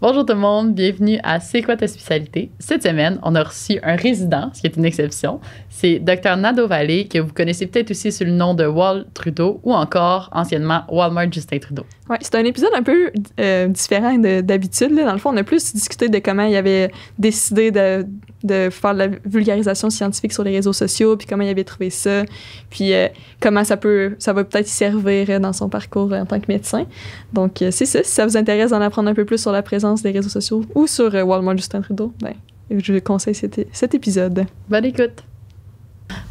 Bonjour tout le monde, bienvenue à C'est quoi ta spécialité? Cette semaine, on a reçu un résident, ce qui est une exception. C'est Dr Nado Vallée, que vous connaissez peut-être aussi sous le nom de Wal Trudeau ou encore anciennement Walmart Justin Trudeau. Oui, c'est un épisode un peu euh, différent d'habitude. Dans le fond, on a plus discuté de comment il avait décidé de, de, faire de la vulgarisation scientifique sur les réseaux sociaux, puis comment il avait trouvé ça, puis euh, comment ça peut, ça va peut-être servir dans son parcours euh, en tant que médecin. Donc, c'est ça. Si ça vous intéresse d'en apprendre un peu plus sur la présence des réseaux sociaux ou sur euh, Walmart Justin Trudeau, ben, je conseille cet, cet épisode. Bonne écoute!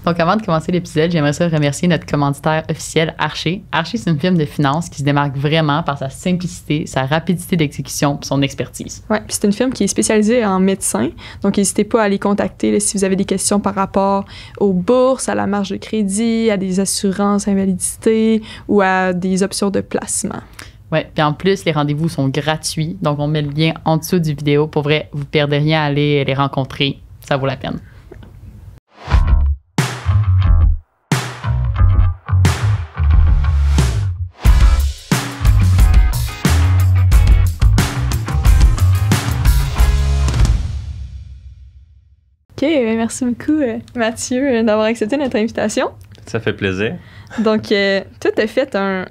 Donc, avant de commencer l'épisode, j'aimerais ça remercier notre commanditaire officiel Archer. Archer, c'est une firme de finances qui se démarque vraiment par sa simplicité, sa rapidité d'exécution son expertise. Oui, c'est une firme qui est spécialisée en médecins. Donc, n'hésitez pas à les contacter si vous avez des questions par rapport aux bourses, à la marge de crédit, à des assurances invalidité ou à des options de placement. Oui, puis en plus, les rendez-vous sont gratuits. Donc, on met le lien en dessous du vidéo. Pour vrai, vous perdez rien à aller les rencontrer. Ça vaut la peine. OK, ben, merci beaucoup, euh, Mathieu, euh, d'avoir accepté notre invitation. Ça fait plaisir. Donc, euh, tout toi, tu fait un,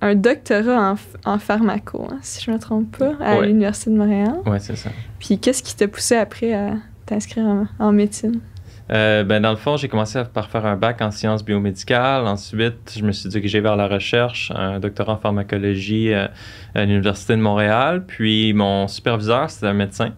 un doctorat en, pharmaco, hein, si je ne me trompe pas, à l'Université de Montréal. Oui, c'est ça. Puis qu'est-ce qui t'a poussé après à t'inscrire en, médecine? Euh, ben, dans le fond, j'ai commencé par faire un bac en sciences biomédicales. Ensuite, je me suis dirigé vers la recherche, un doctorat en pharmacologie euh, à l'Université de Montréal. Puis mon superviseur, c'était un médecin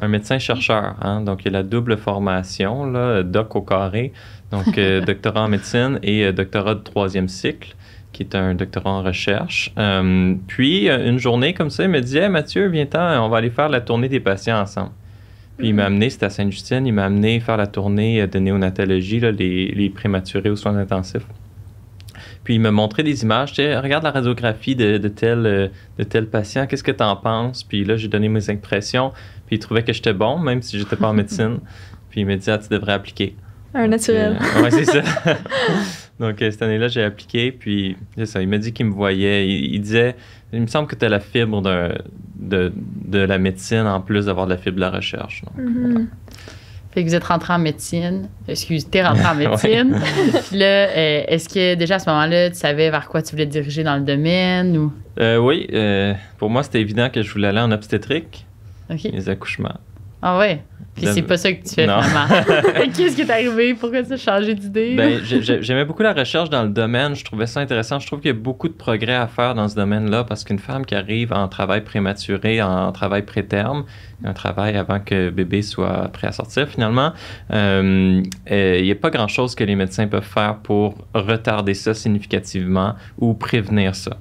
Un médecin chercheur, hein. donc il a la double formation, là, doc au carré, donc euh, doctorat en médecine et doctorat de troisième cycle qui est un doctorat en recherche. Euh, puis, euh, une journée comme ça, il me dit Mathieu, viens-t'en, on va aller faire la tournée des patients ensemble. Puis, il m'a mm-hmm. amené, c'était à Sainte-Justine, il m'a amené faire la tournée euh, de néonatologie, là, les, les, prématurés aux soins intensifs. Puis, il me montrait des images. Regarde la radiographie de, tel, de tel patient, qu'est-ce que tu en penses Puis là, j'ai donné mes impressions. Puis, il trouvait que j'étais bon, même si j'étais pas en médecine. puis, il me dit ah, Tu devrais appliquer. Un naturel. c'est ça. Donc, euh, cette année-là, j'ai appliqué, puis ça, il m'a dit qu'il me voyait. Il, disait, il me semble que tu as la fibre de, de, de, la médecine en plus d'avoir de la fibre de la recherche. Mm-hmm. Fait que vous êtes rentré en médecine. Excuse, t'es rentré en médecine. Puis là, euh, est-ce que déjà à ce moment-là, tu savais vers quoi tu voulais te diriger dans le domaine ou? Euh, oui, pour moi, c'était évident que je voulais aller en obstétrique. Les accouchements. Ah ouais c'est pas ça que tu fais vraiment. Qu'est-ce qui t'est arrivé? Pourquoi tu as changé d'idée? Ben, J'aimais beaucoup la recherche dans le domaine. Je trouvais ça intéressant. Je trouve qu'il y a beaucoup de progrès à faire dans ce domaine-là parce qu'une femme qui arrive en travail prématuré, en travail préterme, un travail avant que bébé soit prêt à sortir finalement, euh, euh, il n'y a pas grand-chose que les médecins peuvent faire pour retarder ça significativement ou prévenir ça.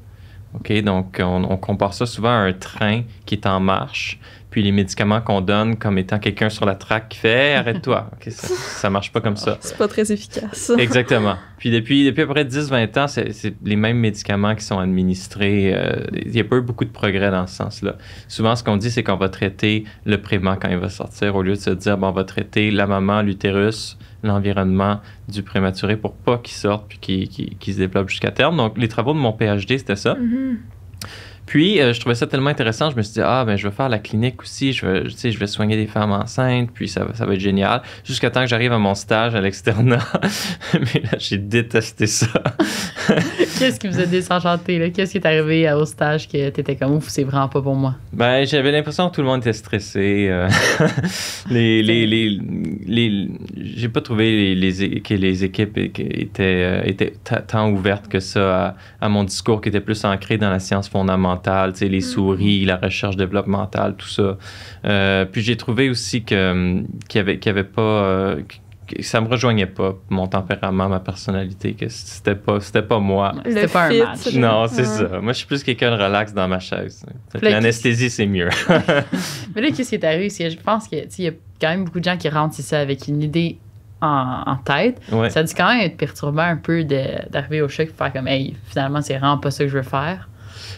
OK, donc on compare ça souvent à un train qui est en marche puis les médicaments qu'on donne comme étant quelqu'un sur la traque qui fait arrête-toi. ça, ça, marche pas comme ça. C'est pas très efficace. Exactement. Puis depuis, depuis à peu près 10-20 ans, c'est les mêmes médicaments qui sont administrés. Euh, il n'y a pas eu beaucoup de progrès dans ce sens-là. Souvent, ce qu'on dit, c'est qu'on va traiter le prément quand il va sortir au lieu de se dire bon, on va traiter la maman, l'utérus, l'environnement du prématuré pour pas qu'il sorte puis qu'il se développe jusqu'à terme. Donc, les travaux de mon PhD, c'était ça. Mm-hmm. Puis, euh, je trouvais ça tellement intéressant, je me suis dit, ah, ben, je vais faire la clinique aussi, je vais, je, vais soigner des femmes enceintes, puis ça, va être génial. Jusqu'à temps que j'arrive à mon stage à l'externat. Mais là, j'ai détesté ça. Qu'est-ce qui vous a désenchanté? Qu'est-ce qui est arrivé euh, au stage que t'étais comme ouf, c'est vraiment pas pour moi? Ben, j'avais l'impression que tout le monde était stressé. Euh, les, j'ai pas trouvé les, que les équipes étaient, tant ouvertes que ça à mon discours qui était plus ancré dans la science fondamentale mentale, les mm-hmm. souris, la recherche développementale, tout ça. Euh, puis j'ai trouvé aussi que euh, qu'il n'y avait, avait pas euh, ça me rejoignait pas mon tempérament, ma personnalité que c'était pas c'était pas moi. C'était pas un match. Non, c'est ça. Moi je suis plus quelqu'un de relax dans ma chaise. L'anesthésie c'est mieux. Mais là qu'est-ce qui est arrivé je pense que il y a quand même beaucoup de gens qui rentrent ici avec une idée en, tête. Ça a dû quand même être perturbant un peu d'arriver au choc et faire comme, hey, finalement, c'est vraiment pas ça que je veux faire.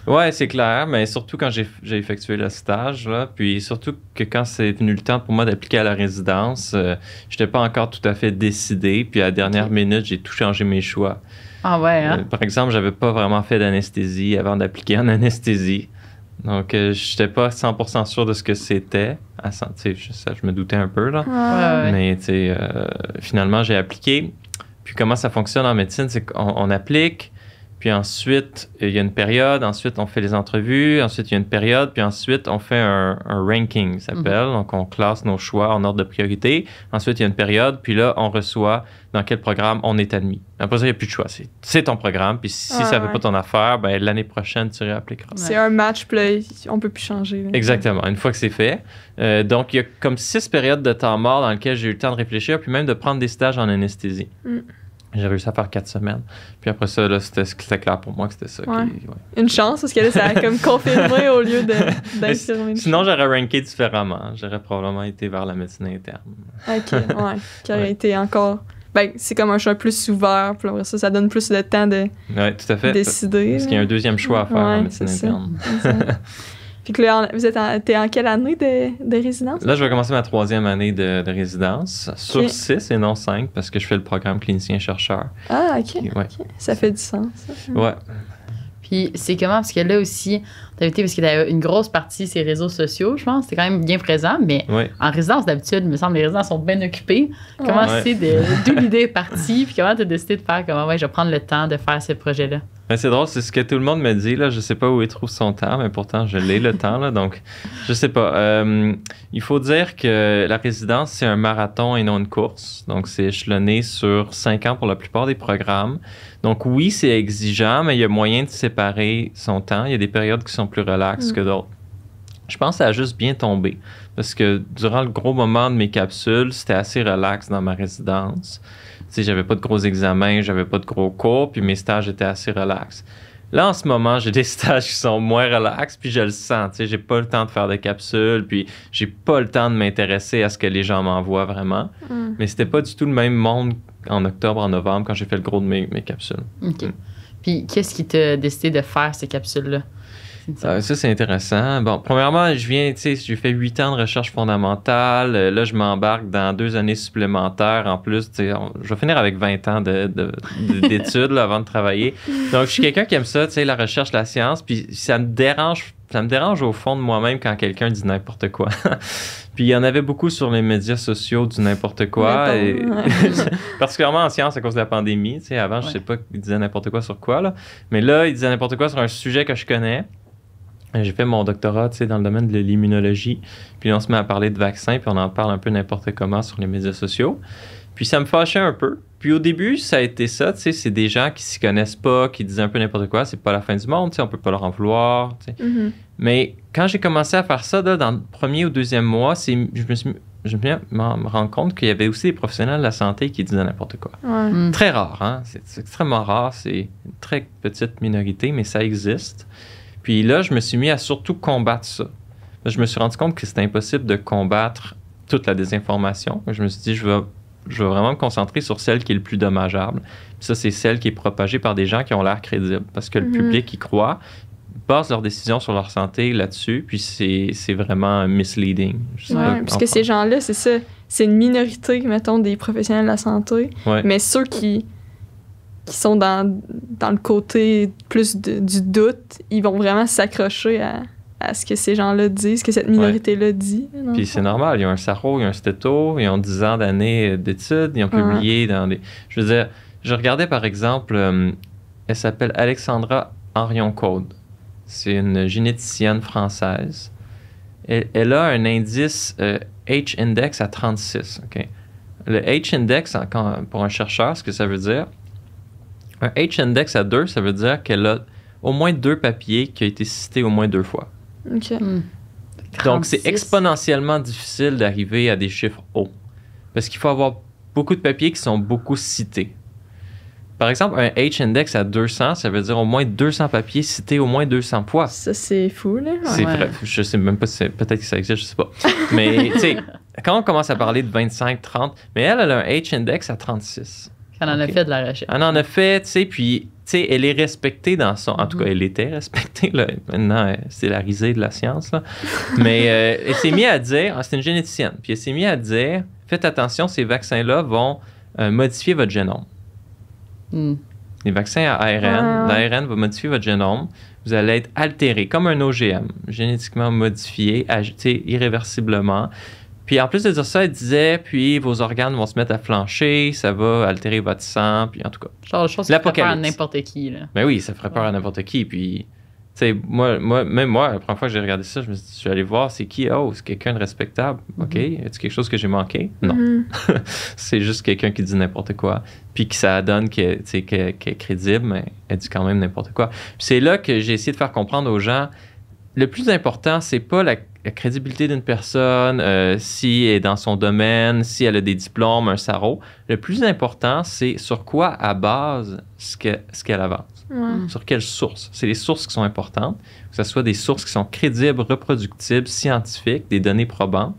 Ouais, c'est clair, mais surtout quand j'ai, effectué le stage, puis surtout que quand c'est venu le temps pour moi d'appliquer à la résidence, euh, je n'étais pas encore tout à fait décidé, puis à la dernière minute, j'ai tout changé mes choix. Ah ouais, hein? euh, Par exemple, j'avais pas vraiment fait d'anesthésie avant d'appliquer en anesthésie. Donc, euh, je n'étais pas 100% sûr de ce que c'était. je me doutais un peu, Mais finalement, j'ai appliqué. Puis comment ça fonctionne en médecine, c'est qu'on applique, puis ensuite, il y a une période, ensuite on fait les entrevues, ensuite il y a une période, puis ensuite on fait un, ranking, ça mhm. s'appelle. Donc on classe nos choix en ordre de priorité. Ensuite, il y a une période, puis là, on reçoit dans quel programme on est admis. Après ça, il n'y a plus de choix. C'est ton programme, puis si ça ne fait pas ton affaire, ben, l'année prochaine, tu réappliqueras. C'est un match, play, on ne peut plus changer. Exactement, une fois que c'est fait. Euh, donc, il y a comme six périodes de temps mort dans lesquelles j'ai eu le temps de réfléchir, puis même de prendre des stages en anesthésie. Mm. J'ai réussi à faire quatre semaines. Puis après ça, là, c'était clair pour moi que c'était ça. Une chance, parce que là, ça a comme confirmé au lieu d'infirmer. Sinon, j'aurais ranké différemment. J'aurais probablement été vers la médecine interne. OK, ouais. Qui aurait été encore... Ben, c'est comme un choix plus ouvert. ça, ça donne plus le temps de ouais, tout à fait. décider. Parce qu'il y a un deuxième choix à faire en médecine interne. Puis que là, vous êtes en, es en quelle année de, de, résidence? Là, je vais commencer ma troisième année de, résidence sur six et non cinq parce que je fais le programme clinicien-chercheur. Ah, OK. Ça fait du sens. Oui. Puis c'est comment? Parce que là aussi, parce qu'il a une grosse partie ses réseaux sociaux, je pense. c'est quand même bien présent, mais en résidence, d'habitude, me semble, les résidents sont bien occupés. Comment c'est d'où l'idée est partie, puis comment as décidé de faire comment, je vais prendre le temps de faire ce projet-là? Ben, c'est drôle, c'est ce que tout le monde me dit. Là. Je sais pas où il trouve son temps, mais pourtant, je l'ai le temps. Là, donc, je sais pas. Euh, il faut dire que la résidence, c'est un marathon et non une course. Donc, c'est échelonné sur cinq ans pour la plupart des programmes. Donc, oui, c'est exigeant, mais il y a moyen de séparer son temps. Il y a des périodes qui sont plus relax que mm. d'autres. Je pense que ça a juste bien tombé parce que durant le gros moment de mes capsules, c'était assez relax dans ma résidence. Tu j'avais pas de gros examens, j'avais pas de gros cours, puis mes stages étaient assez relax. Là, en ce moment, j'ai des stages qui sont moins relax, puis je le sens. Tu sais, j'ai pas le temps de faire des capsules, puis j'ai pas le temps de m'intéresser à ce que les gens m'envoient vraiment. Mm. Mais c'était pas du tout le même monde en octobre, en novembre, quand j'ai fait le gros de mes, capsules. OK. Mm. Puis qu'est-ce qui t'a décidé de faire ces capsules-là? Ah, ça, c'est intéressant. Bon, premièrement, je viens, tu sais, j'ai fait huit ans de recherche fondamentale. Euh, là, je m'embarque dans deux années supplémentaires. En plus, tu sais, je vais finir avec 20 ans d'études de, d'études avant de travailler. Donc, je suis quelqu'un qui aime ça, tu sais, la recherche, la science. Puis, ça me dérange pas ça me dérange au fond de moi-même quand quelqu'un dit n'importe quoi. Puis il y en avait beaucoup sur les médias sociaux du n'importe quoi. Et... particulièrement en science à cause de la pandémie. Tu sais, avant, je sais pas ils disaient n'importe quoi sur quoi. Là. Mais là, ils disaient n'importe quoi sur un sujet que je connais. J'ai fait mon doctorat tu sais, dans le domaine de l'immunologie. Puis on se met à parler de vaccins, puis on en parle un peu n'importe comment sur les médias sociaux. Puis ça me fâchait un peu puis au début, ça a été ça, tu sais, c'est des gens qui s'y connaissent pas, qui disent un peu n'importe quoi, c'est pas la fin du monde, tu sais, on peut pas leur en vouloir, tu sais. Mm-hmm. Mais quand j'ai commencé à faire ça, là, dans le premier ou deuxième mois, c'est, je me suis je me rends compte qu'il y avait aussi des professionnels de la santé qui disaient n'importe quoi. Mm. Très rare, hein? c'est, c'est extrêmement rare, c'est une très petite minorité, mais ça existe. Puis là, je me suis mis à surtout combattre ça. Je me suis rendu compte que c'était impossible de combattre toute la désinformation. Je me suis dit, je vais je veux vraiment me concentrer sur celle qui est le plus dommageable. ça, c'est celle qui est propagée par des gens qui ont l'air crédibles. Parce que le mhm. public y croit, base leurs décisions sur leur santé là-dessus, puis c'est vraiment misleading. Oui, parce que ces gens-là, c'est ça. C'est une minorité, mettons, des professionnels de la santé. Mais ceux qui, qui sont dans, dans le côté plus du doute, ils vont vraiment s'accrocher à, à ce que ces gens-là disent, que cette minorité-là dit. Puis c'est normal, ils ont un sarro, ils ont un stéto, ils ont 10 ans d'années euh, d'études, ils ont publié dans des... Je veux dire, je regardais par exemple, euh, elle s'appelle Alexandra Henrion-Code. C'est une généticienne française. Elle, elle a un indice euh, H-index à 36. Le H-index, pour un chercheur, ce que ça veut dire, un H-index à 2, ça veut dire qu'elle a au moins deux papiers qui ont été cités au moins deux fois. Hmm. Donc, c'est exponentiellement difficile d'arriver à des chiffres hauts. Parce qu'il faut avoir beaucoup de papiers qui sont beaucoup cités. Par exemple, un H-index à 200, ça veut dire au moins 200 papiers cités au moins 200 fois. Ça, c'est fou, là. Ouais. Vrai. Je sais même pas si peut-être que ça existe, je sais pas. Mais, tu sais, quand on commence à parler de 25, 30, mais elle, elle a un H-index à 36. Elle en a fait de la recherche. Elle en a fait, tu sais, puis, tu sais, elle est respectée dans son... En tout cas, mhm. elle était respectée, là. Maintenant, c'est la risée de la science, là. Mais euh, elle s'est mise à dire... Ah, c'est une généticienne. Puis elle s'est mise à dire, faites attention, ces vaccins-là vont euh, modifier votre génome. Hmm. Les vaccins à ARN, ah. l'ARN va modifier votre génome. Vous allez être altéré, comme un OGM, génétiquement modifié, irréversiblement. Puis en plus de dire ça, elle disait, puis vos organes vont se mettre à flancher, ça va altérer votre sang, puis en tout cas. Genre de ferait peur à n'importe qui. Mais ben oui, ça ferait peur à n'importe qui. Puis, tu sais, moi, moi, même moi, la première fois que j'ai regardé ça, je me suis, dit, je vais allé voir, c'est qui? Oh, c'est quelqu'un de respectable. Mm-hmm. OK. Est-ce quelque chose que j'ai manqué? Non. Mm-hmm. c'est juste quelqu'un qui dit n'importe quoi. Puis que ça donne que, est crédible, mais elle dit quand même n'importe quoi. Puis c'est là que j'ai essayé de faire comprendre aux gens, le plus important, c'est pas la la crédibilité d'une personne, euh, si elle est dans son domaine, si elle a des diplômes, un SARO. Le plus important, c'est sur quoi à base ce qu'elle ce qu'elle avance. Mm. Sur quelles sources. C'est les sources qui sont importantes, que ce soit des sources qui sont crédibles, reproductibles, scientifiques, des données probantes.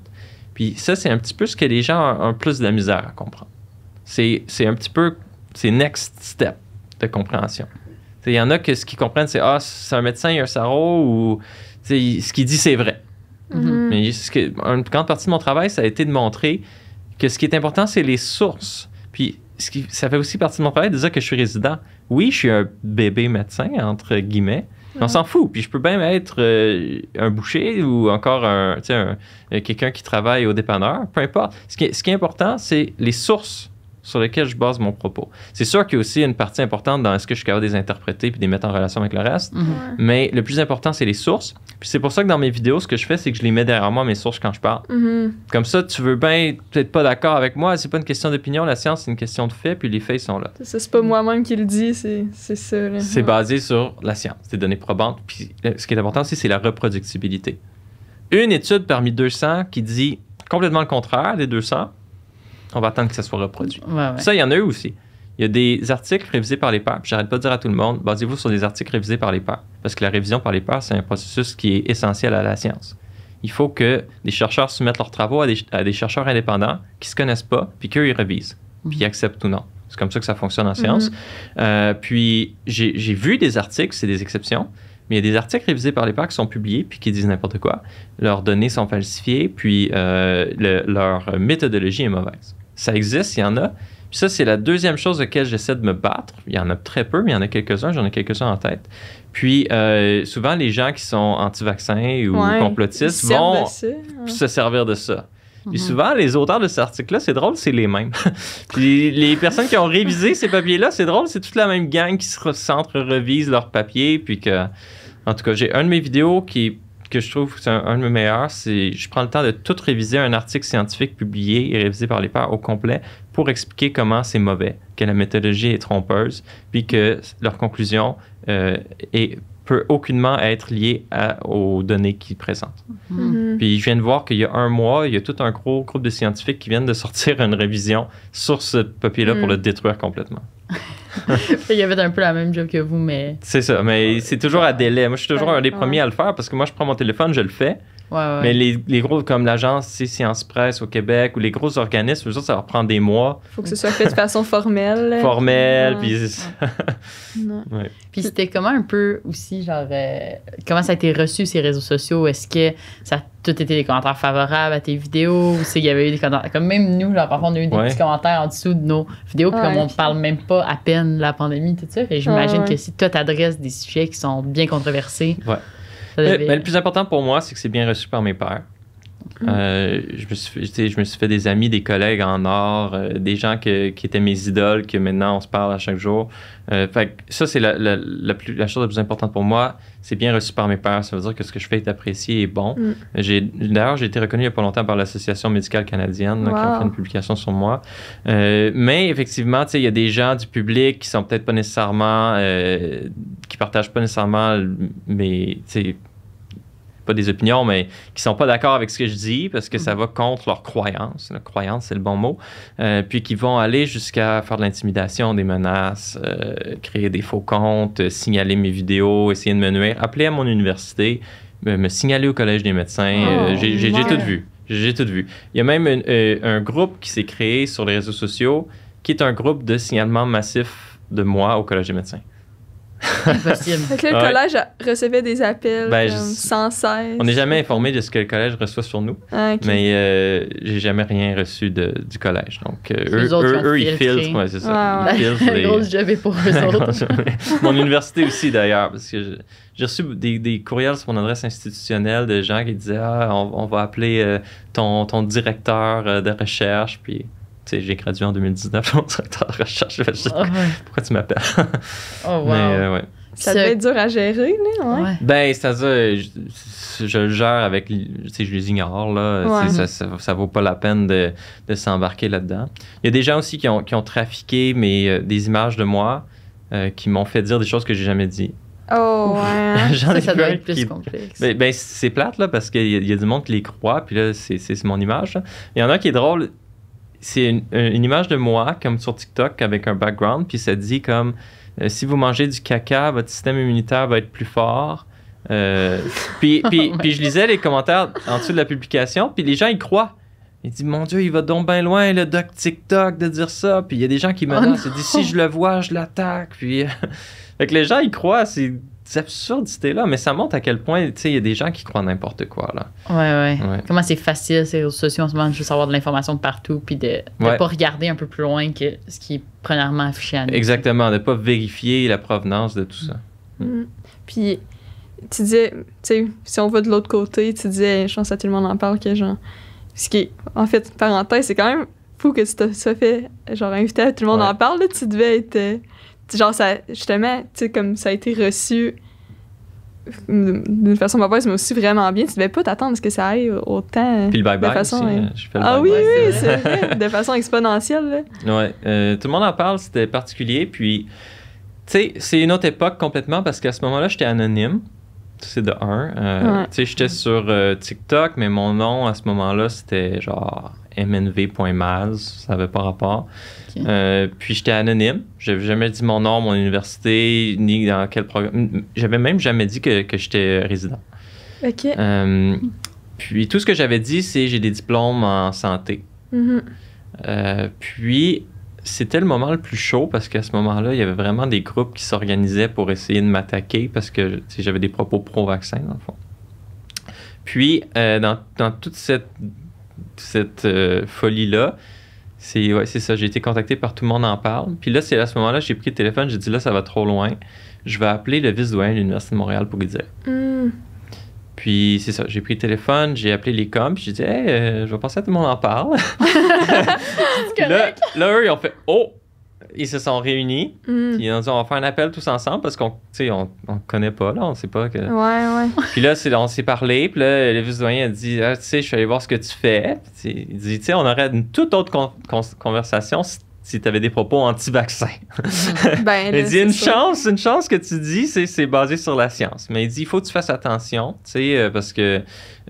Puis ça, c'est un petit peu ce que les gens ont, plus de la misère à comprendre. C'est un petit peu, c'est next step de compréhension. Il y en a que ce qu'ils comprennent, c'est Ah, c'est un médecin, il a un sarreau, ou ce qu'il dit, c'est vrai. Mhm. Mhm. Mais que, une grande partie de mon travail, ça a été de montrer que ce qui est important, c'est les sources. Puis ce qui, ça fait aussi partie de mon travail de dire que je suis résident. Oui, je suis un bébé médecin, entre guillemets. On s'en fout. Puis je peux même être euh, un boucher ou encore un, euh, quelqu'un qui travaille au dépanneur, peu importe. Ce qui, ce qui est important, c'est les sources sur lequel je base mon propos. C'est sûr qu'il y a aussi une partie importante dans est-ce que je suis capable de les interpréter puis de les mettre en relation avec le reste, mhm. mais le plus important, c'est les sources. Puis c'est pour ça que dans mes vidéos, ce que je fais, c'est que je les mets derrière moi, mes sources, quand je parle. Mhm. Comme ça, tu veux bien peut-être pas d'accord avec moi, c'est pas une question d'opinion, la science, c'est une question de fait, puis les faits, sont là. C'est pas moi-même qui le dis, c'est ça. C'est basé sur la science, des données probantes. Puis euh, ce qui est important aussi, c'est la reproductibilité. Une étude parmi 200 qui dit complètement le contraire des 200, on va attendre que ça soit reproduit. Ça, il y en a eu aussi. Il y a des articles révisés par les pairs. J'arrête pas de dire à tout le monde, basez-vous sur des articles révisés par les pairs. Parce que la révision par les pairs, c'est un processus qui est essentiel à la science. Il faut que les chercheurs soumettent leurs travaux à des, chercheurs indépendants qui se connaissent pas, puis qu'eux, ils révisent, mhm. puis ils acceptent ou non. C'est comme ça que ça fonctionne en science. Mhm. Euh, puis j'ai vu des articles, c'est des exceptions, mais il y a des articles révisés par les pairs qui sont publiés puis qui disent n'importe quoi. Leurs données sont falsifiées, puis euh, leur méthodologie est mauvaise. Ça existe, il y en a. Puis ça, c'est la deuxième chose de laquelle j'essaie de me battre. Il y en a très peu, mais il y en a quelques-uns, j'en ai quelques-uns en tête. Puis euh, souvent, les gens qui sont anti-vaccins ou complotistes vont se servir de ça. Puis mm-hmm. souvent, les auteurs de cet article-là, c'est drôle, c'est les mêmes. Puis les personnes qui ont révisé ces papiers-là, c'est drôle, c'est toute la même gang qui se centre revisent leurs papiers. Puis que, en tout cas, j'ai un de mes vidéos qui que je trouve que c'est un, de mes meilleurs, c'est je prends le temps de tout réviser un article scientifique publié et révisé par les pairs au complet pour expliquer comment c'est mauvais, que la méthodologie est trompeuse, puis que leur conclusion euh, peut aucunement être liée à, aux données qu'ils présentent. Mm-hmm. Puis je viens de voir qu'il y a un mois, il y a tout un gros groupe de scientifiques qui viennent de sortir une révision sur ce papier-là pour mm. le détruire complètement il y avait un peu la même job que vous, mais. C'est ça, mais c'est toujours à délai. Moi, je suis toujours un des premiers à le faire parce que moi, je prends mon téléphone, je le fais. Mais les, les, gros, comme l'agence Science Presse au Québec ou les gros organismes, ça leur prend des mois. faut que ce soit fait de façon formelle. formelle, puis. Puis c'était comment un peu aussi, genre, euh, comment ça a été reçu ces réseaux sociaux? Est-ce que ça a tout été des commentaires favorables à tes vidéos? Ou s'il y avait eu des commentaires. Comme même nous, genre, parfois, on a eu des petits commentaires en dessous de nos vidéos, puis comme on parle même pas à peine de la pandémie, tout ça. Et j'imagine que si toi, t'adresses des sujets qui sont bien controversés. Ouais mais le plus important pour moi, c'est que c'est bien reçu par mes pères. Hum. Euh, je, me suis, je me suis fait des amis, des collègues en or, euh, des gens qui étaient mes idoles, que maintenant on se parle à chaque jour. Euh, ça, c'est la, la, chose la plus importante pour moi. C'est bien reçu par mes pères. Ça veut dire que ce que je fais est apprécié et bon. Hum. d'ailleurs, j'ai été reconnu il n'y a pas longtemps par l'Association médicale canadienne qui a fait une publication sur moi. mais effectivement, il y a des gens du public qui sont peut-être pas nécessairement partage pas nécessairement mes pas des opinions, mais qui sont pas d'accord avec ce que je dis parce que ça mm. va contre leur croyance. La croyance, c'est le bon mot. Euh, puis qui vont aller jusqu'à faire de l'intimidation, des menaces, euh, créer des faux comptes, euh, signaler mes vidéos, essayer de me nuire, appeler à mon université, me, signaler au collège des médecins. Oh, j'ai tout vu. J'ai tout vu. Il y a même un groupe qui s'est créé sur les réseaux sociaux qui est un groupe de signalement massif de moi au collège des médecins le collège recevait des appels ben, sans cesse. On n'est jamais informé de ce que le collège reçoit sur nous, ah, mais euh, j'ai jamais rien reçu de, du collège. Donc, euh, eux, ils filtrent. c'est ça. Ah, ils Grosse j'avais pour eux Mon université aussi, d'ailleurs, parce que j'ai reçu des, courriels sur mon adresse institutionnelle de gens qui disaient ah, on, va appeler euh, ton, ton, directeur de recherche. Puis j'ai gradué en 2019, mon directeur de recherche, je ah pourquoi tu m'appelles? oh, wow. Mais, euh, Ça devait être dur à gérer, là, ouais. Ben, c'est-à-dire, je, le gère avec, je les ignore, là. Ça, ça, vaut pas la peine de, de s'embarquer là-dedans. Il y a des gens aussi qui ont, qui ont trafiqué euh, des images de moi euh, qui m'ont fait dire des choses que j'ai jamais dit. Oh, ouais. ça, doit être plus complexe. Ben, ben, c'est plate, là, parce qu'il y, y, a du monde qui les croit, puis là, c'est, c'est mon image. Il y en a qui est drôle, c'est euh, une, image de moi comme sur TikTok avec un background, puis ça dit comme euh, si vous mangez du caca, votre système immunitaire va être plus fort. Euh, oh puis, je lisais les commentaires en dessous de la publication, puis les gens ils croient. Ils disent mon Dieu, il va donc bien loin le doc TikTok de dire ça. Puis il y a des gens qui oh menacent. disent si je le vois, je l'attaque. Puis fait que les gens ils croient, c'est absurdités-là, mais ça montre à quel point, il y a des gens qui croient n'importe quoi, là. Ouais, ouais. Comment c'est facile, c'est aussi en ce moment, de juste avoir de l'information de partout, puis de ne pas regarder un peu plus loin que ce qui est premièrement affiché à nous. Exactement, de ne pas vérifier la provenance de tout ça. Mm. Mm. Puis, tu disais, tu sais, si on va de l'autre côté, tu disais, je pense que tout le monde en parle, que genre, ce qui en fait, parenthèse, c'est quand même fou que tu t'es fait, genre, invité à tout le monde en parle, tu devais être euh, genre, ça, justement, tu sais, comme ça a été reçu d'une façon mauvaise, mais aussi vraiment bien. Tu devais pas t'attendre à ce que ça aille autant. Puis le bye -bye de façon, euh, hein, Ah oui, oui, c'est vrai, de façon exponentielle. Ouais, euh, tout le monde en parle, c'était particulier. Puis, tu sais, c'est une autre époque complètement parce qu'à ce moment-là, j'étais anonyme. C'est de un. Euh, tu sais, j'étais sur TikTok, mais mon nom à ce moment-là, c'était genre mnv.maz, ça n'avait pas rapport. Euh, puis j'étais anonyme, j'avais jamais dit mon nom, mon université, ni dans quel programme. J'avais même jamais dit que, j'étais résident. OK. Euh, puis tout ce que j'avais dit, c'est j'ai des diplômes en santé. Mm-hmm. Euh, puis c'était le moment le plus chaud parce qu'à ce moment-là, il y avait vraiment des groupes qui s'organisaient pour essayer de m'attaquer parce que j'avais des propos pro-vaccin, dans le fond. Puis, dans, dans, toute cette cette euh, folie-là. C'est ouais, ça, j'ai été contacté par Tout le monde en parle. Puis là, c'est à ce moment-là, j'ai pris le téléphone, j'ai dit là, ça va trop loin. Je vais appeler le vice-doyen de l'Université de Montréal pour lui dire. Hmm. Puis c'est ça, j'ai pris le téléphone, j'ai appelé les coms, puis j'ai dit, euh, je vais penser à tout le monde en parle. là, là, eux, ils ont fait, oh, ils se sont réunis. Mm. ils ont dit, on va faire un appel tous ensemble parce qu'on on, on connaît pas, là, on sait pas que. Ouais, ouais. Puis là, on s'est parlé. Puis là, le vice a dit, ah, tu sais, je suis allé voir ce que tu fais. il dit, tu sais, on aurait une toute autre conversation si tu avais des propos anti-vaccins. ben, il dit une chance, une chance que tu dis, c'est basé sur la science. Mais il dit il faut que tu fasses attention, tu sais, euh, parce que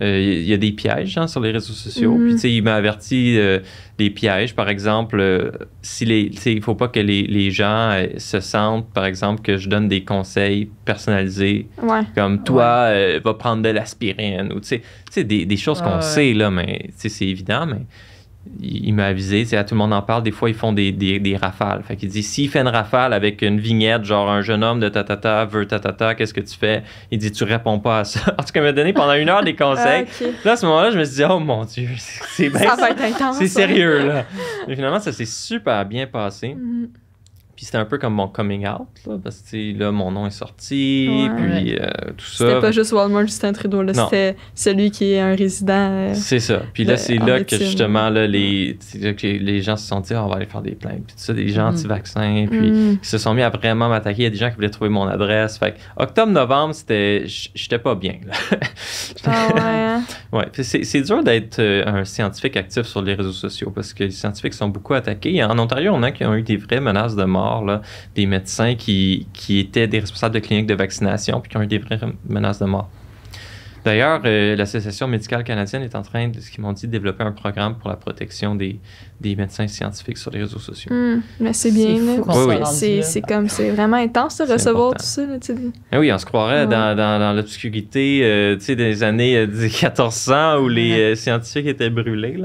euh, il y a des pièges hein, sur les réseaux sociaux. Mm-hmm. Puis tu sais, il m'a averti euh, des pièges, par exemple, si il faut pas que les, gens se sentent, par exemple, que je donne des conseils personnalisés, comme toi, va prendre de l'aspirine ou tu sais, des, des choses qu'on sait là, mais c'est évident, mais il, m'a avisé, c'est à tout le monde en parle, des fois ils font des, rafales. Fait qu'il dit s'il fait une rafale avec une vignette, genre un jeune homme de tatata veut tatata, qu'est-ce que tu fais Il dit tu réponds pas à ça. En tout cas, il m'a donné pendant une heure des conseils. Ah, là, à ce moment-là, je me suis dit oh mon Dieu, c'est C'est sérieux, là. Mais finalement, ça s'est super bien passé. Mm-hmm c'était un peu comme mon coming out, là, parce que là, mon nom est sorti, puis euh, tout ça. C'était pas juste Walmart Justin Trudeau, là, c'était celui qui est un résident. Euh, c'est ça. Puis là, c'est là que justement, là, les, les gens se sont dit, ah, on va aller faire des plaintes, puis ça, des gens mm. anti-vaccins, puis mm. ils se sont mis à vraiment m'attaquer. Il y a des gens qui voulaient trouver mon adresse. octobre-novembre, c'était. J'étais pas bien, ah, ouais. Hein? ouais. c'est dur d'être euh, un scientifique actif sur les réseaux sociaux, parce que les scientifiques sont beaucoup attaqués. En Ontario, on a qui ont eu des vraies menaces de mort des médecins qui, étaient des responsables de cliniques de vaccination puis qui ont eu des vraies menaces de mort. D'ailleurs, euh, l'Association médicale canadienne est en train, de ce qu'ils m'ont dit, de développer un programme pour la protection des, médecins scientifiques sur les réseaux sociaux. Hmm, mais c'est bien. C'est comme, c'est vraiment intense de recevoir tout ça. Eh oui, on se croirait dans, l'obscurité euh, des années 1400 euh, où les scientifiques étaient brûlés.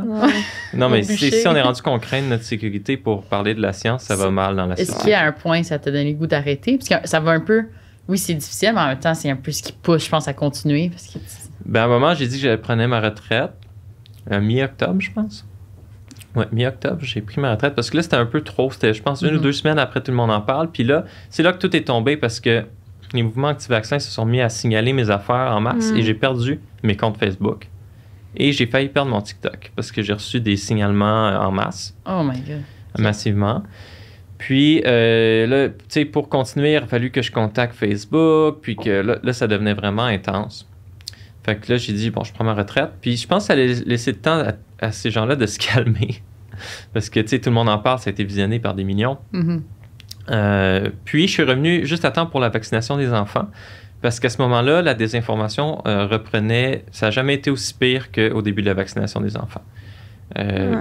Non, mais si, on est rendu qu'on craint notre sécurité pour parler de la science, ça va mal dans la société. Est-ce qu'il y a un point, ça t'a donné le goût d'arrêter? Parce que ça va un peu oui, c'est difficile, mais en même temps, c'est un peu ce qui pousse, je pense, à continuer. Ben, à un moment, j'ai dit que je prenais ma retraite, euh, mi-octobre, je pense. Ouais, mi-octobre, j'ai pris ma retraite parce que là, c'était un peu trop. C'était, je pense, une ou mhm. deux semaines après, tout le monde en parle. Puis là, c'est là que tout est tombé parce que les mouvements anti-vaccins se sont mis à signaler mes affaires en masse, et mhm. j'ai perdu mes comptes Facebook. Et j'ai failli perdre mon TikTok parce que j'ai reçu des signalements euh, en masse. Oh my God. Massivement. Puis euh, là, pour continuer, il a fallu que je contacte Facebook, puis que là, ça devenait vraiment intense. Fait que là, j'ai dit, bon, je prends ma retraite. Puis je pense que ça allait laisser le temps à, ces gens-là de se calmer. Parce que, tu sais, tout le monde en parle, ça a été visionné par des millions. Mm-hmm. Euh, puis je suis revenu juste à temps pour la vaccination des enfants. Parce qu'à ce moment-là, la désinformation euh, reprenait. Ça n'a jamais été aussi pire qu'au début de la vaccination des enfants.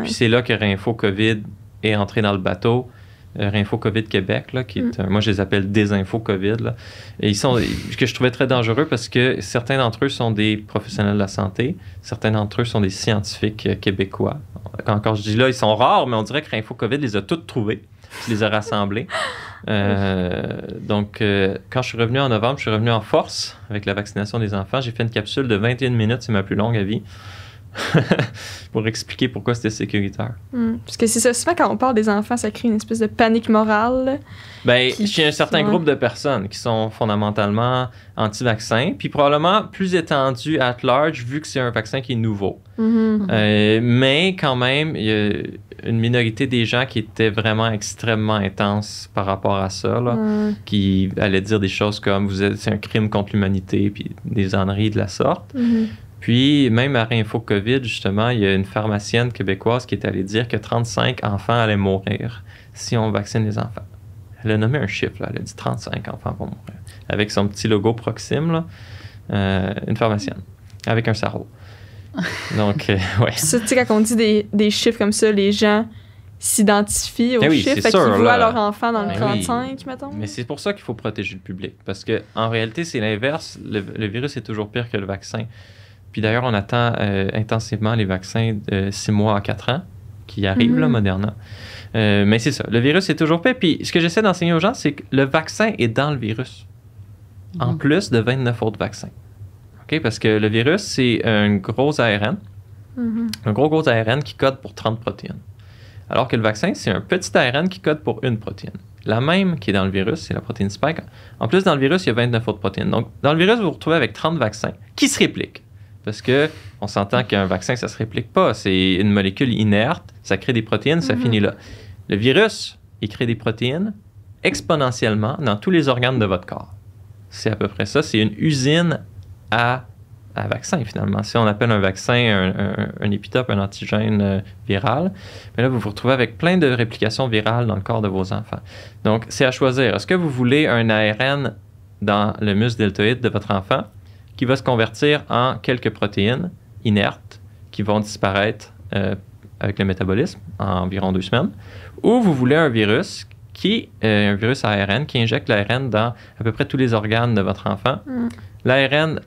Puis c'est là que Réinfo COVID est entré dans le bateau. Euh, Rinfocovid COVID Québec, là, qui est, mm. moi je les appelle des infos COVID. Là. Et ils sont, que je trouvais très dangereux parce que certains d'entre eux sont des professionnels de la santé, certains d'entre eux sont des scientifiques euh, québécois. Encore, je dis là, ils sont rares, mais on dirait que Rinfocovid COVID les a tous trouvés, les a rassemblés. Euh, donc, quand je suis revenu en novembre, je suis revenu en force avec la vaccination des enfants. J'ai fait une capsule de 21 minutes, c'est ma plus longue à vie. pour expliquer pourquoi c'était sécuritaire. Hmm. Parce que c'est ça, souvent quand on parle des enfants, ça crée une espèce de panique morale. Ben, y chez un certain groupe de personnes qui sont fondamentalement anti-vaccins, puis probablement plus étendu at large vu que c'est un vaccin qui est nouveau. Mhm. Euh, mais quand même, il y a une minorité des gens qui étaient vraiment extrêmement intenses par rapport à ça, là, qui allaient dire des choses comme vous êtes, c'est un crime contre l'humanité, puis des enneries de la sorte. Mhm. Puis, même à Info COVID, justement, il y a une pharmacienne québécoise qui est allée dire que 35 enfants allaient mourir si on vaccine les enfants. Elle a nommé un chiffre, là. elle a dit 35 enfants vont mourir. Avec son petit logo Proxime, euh, une pharmacienne, avec un sarreau. Donc, euh, ouais. Ça, tu sais, quand on dit des, chiffres comme ça, les gens s'identifient aux eh chiffres, fait qu'ils voient leur enfant dans le 35, eh mettons. Mais c'est pour ça qu'il faut protéger le public, parce que en réalité, c'est l'inverse. le, virus est toujours pire que le vaccin. Puis d'ailleurs, on attend euh, intensivement les vaccins de 6 mois à 4 ans qui arrivent, là, mm-hmm. Moderna. Euh, mais c'est ça, le virus est toujours fait. Puis ce que j'essaie d'enseigner aux gens, c'est que le vaccin est dans le virus, en mm-hmm. plus de 29 autres vaccins. OK? Parce que le virus, c'est un gros ARN, mm-hmm. un gros, gros ARN qui code pour 30 protéines. Alors que le vaccin, c'est un petit ARN qui code pour une protéine. La même qui est dans le virus, c'est la protéine spike. En plus, dans le virus, il y a 29 autres protéines. Donc, dans le virus, vous vous retrouvez avec 30 vaccins qui se répliquent parce que on s'entend qu'un vaccin, ça ne se réplique pas. C'est une molécule inerte, ça crée des protéines, ça mhm. finit là. Le virus, il crée des protéines exponentiellement dans tous les organes de votre corps. C'est à peu près ça. C'est une usine à, à vaccin, finalement. Si on appelle un vaccin un, épitope, un antigène euh, viral, mais ben là, vous vous retrouvez avec plein de réplications virales dans le corps de vos enfants. Donc, c'est à choisir. Est-ce que vous voulez un ARN dans le muscle deltoïde de votre enfant qui va se convertir en quelques protéines inertes qui vont disparaître euh, avec le métabolisme en environ deux semaines, ou vous voulez un virus qui est euh, un virus ARN qui injecte l'ARN dans à peu près tous les organes de votre enfant. Mm. L'ARN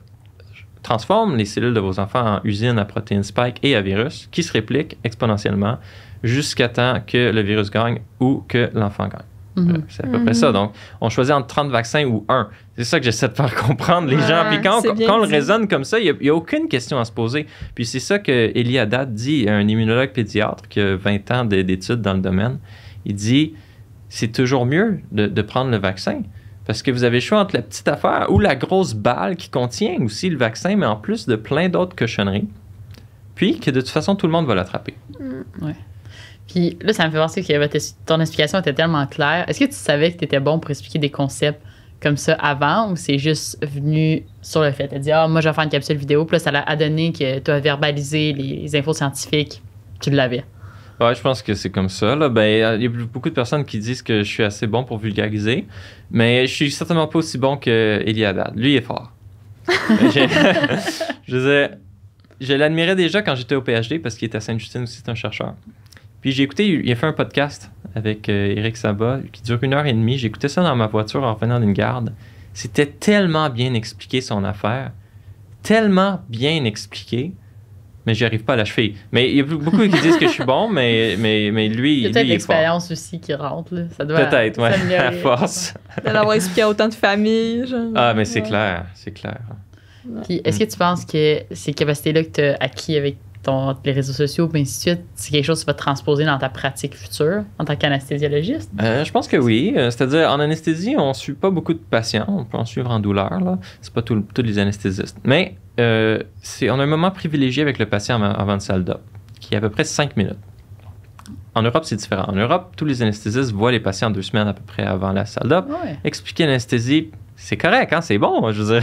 transforme les cellules de vos enfants en usines à protéines spike et à virus qui se répliquent exponentiellement jusqu'à temps que le virus gagne ou que l'enfant gagne. Euh, mhm. C'est à peu près ça. Mhm. Donc, on choisit entre 30 vaccins ou un. C'est ça que j'essaie de faire comprendre les gens. Puis quand, on, quand on le raisonne comme ça, il n'y a, aucune question à se poser. Puis c'est ça que Eliadat dit, un immunologue pédiatre qui a 20 ans d'études dans le domaine. Il dit c'est toujours mieux de, prendre le vaccin parce que vous avez le choix entre la petite affaire ou la grosse balle qui contient aussi le vaccin, mais en plus de plein d'autres cochonneries. Puis que de toute façon, tout le monde va l'attraper. Mm. Puis là, ça me fait penser que ton explication était tellement claire. Est-ce que tu savais que tu étais bon pour expliquer des concepts comme ça avant ou c'est juste venu sur le fait? Tu as dit, ah, moi, je vais faire une capsule vidéo. Puis là, ça a donné que tu as verbalisé les infos scientifiques. Tu l'avais. Ouais, je pense que c'est comme ça. Ben, il y a beaucoup de personnes qui disent que je suis assez bon pour vulgariser, mais je suis certainement pas aussi bon que Eliadad. Lui, il est fort. je, je l'admirais déjà quand j'étais au PhD parce qu'il était à saint- justine aussi, c'est un chercheur. Puis j'ai écouté, il a fait un podcast avec Eric euh, Sabat qui dure une heure et demie. J'écoutais ça dans ma voiture en revenant d'une garde. C'était tellement bien expliqué son affaire, tellement bien expliqué, mais j'arrive pas à l'achever. Mais il y a beaucoup qui disent que je suis bon, mais, mais, mais lui, il est peut-être l'expérience aussi qui rentre. Là. Ça doit peut-être, ouais, à force. l'avoir expliqué à autant de familles. Ah, mais c'est clair, c'est clair. est-ce que tu penses que ces capacités-là que tu as acquis avec les réseaux sociaux, et ainsi de suite, c'est quelque chose qui va te transposer dans ta pratique future en tant qu'anesthésiologiste? Euh, je pense que oui. Euh, c'est-à-dire, en anesthésie, on ne suit pas beaucoup de patients. On peut en suivre en douleur. Ce n'est pas tous les anesthésistes. Mais euh, on a un moment privilégié avec le patient avant de salle d'op, qui est à peu près cinq minutes. En Europe, c'est différent. En Europe, tous les anesthésistes voient les patients deux semaines à peu près avant la salle d'op, expliquer l'anesthésie, c'est correct, hein, c'est bon. Je veux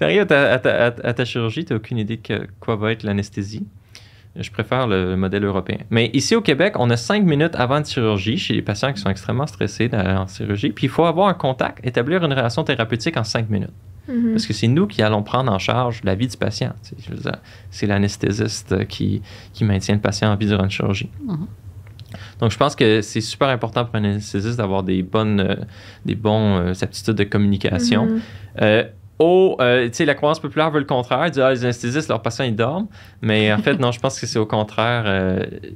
à, ta, chirurgie, t'as aucune idée de quoi va être l'anesthésie. Je préfère le, modèle européen. Mais ici au Québec, on a cinq minutes avant de chirurgie chez les patients qui sont extrêmement stressés en chirurgie. Puis il faut avoir un contact, établir une relation thérapeutique en cinq minutes. Mm-hmm. Parce que c'est nous qui allons prendre en charge la vie du patient. C'est l'anesthésiste qui, maintient le patient en vie durant une chirurgie. Mm-hmm. Donc, je pense que c'est super important pour un anesthésiste d'avoir des bonnes, euh, des bons euh, aptitudes de communication. Mm -hmm. la croyance populaire veut le contraire. Ah, les anesthésistes, leurs patients, ils dorment. Mais en fait, non, je pense que c'est au contraire.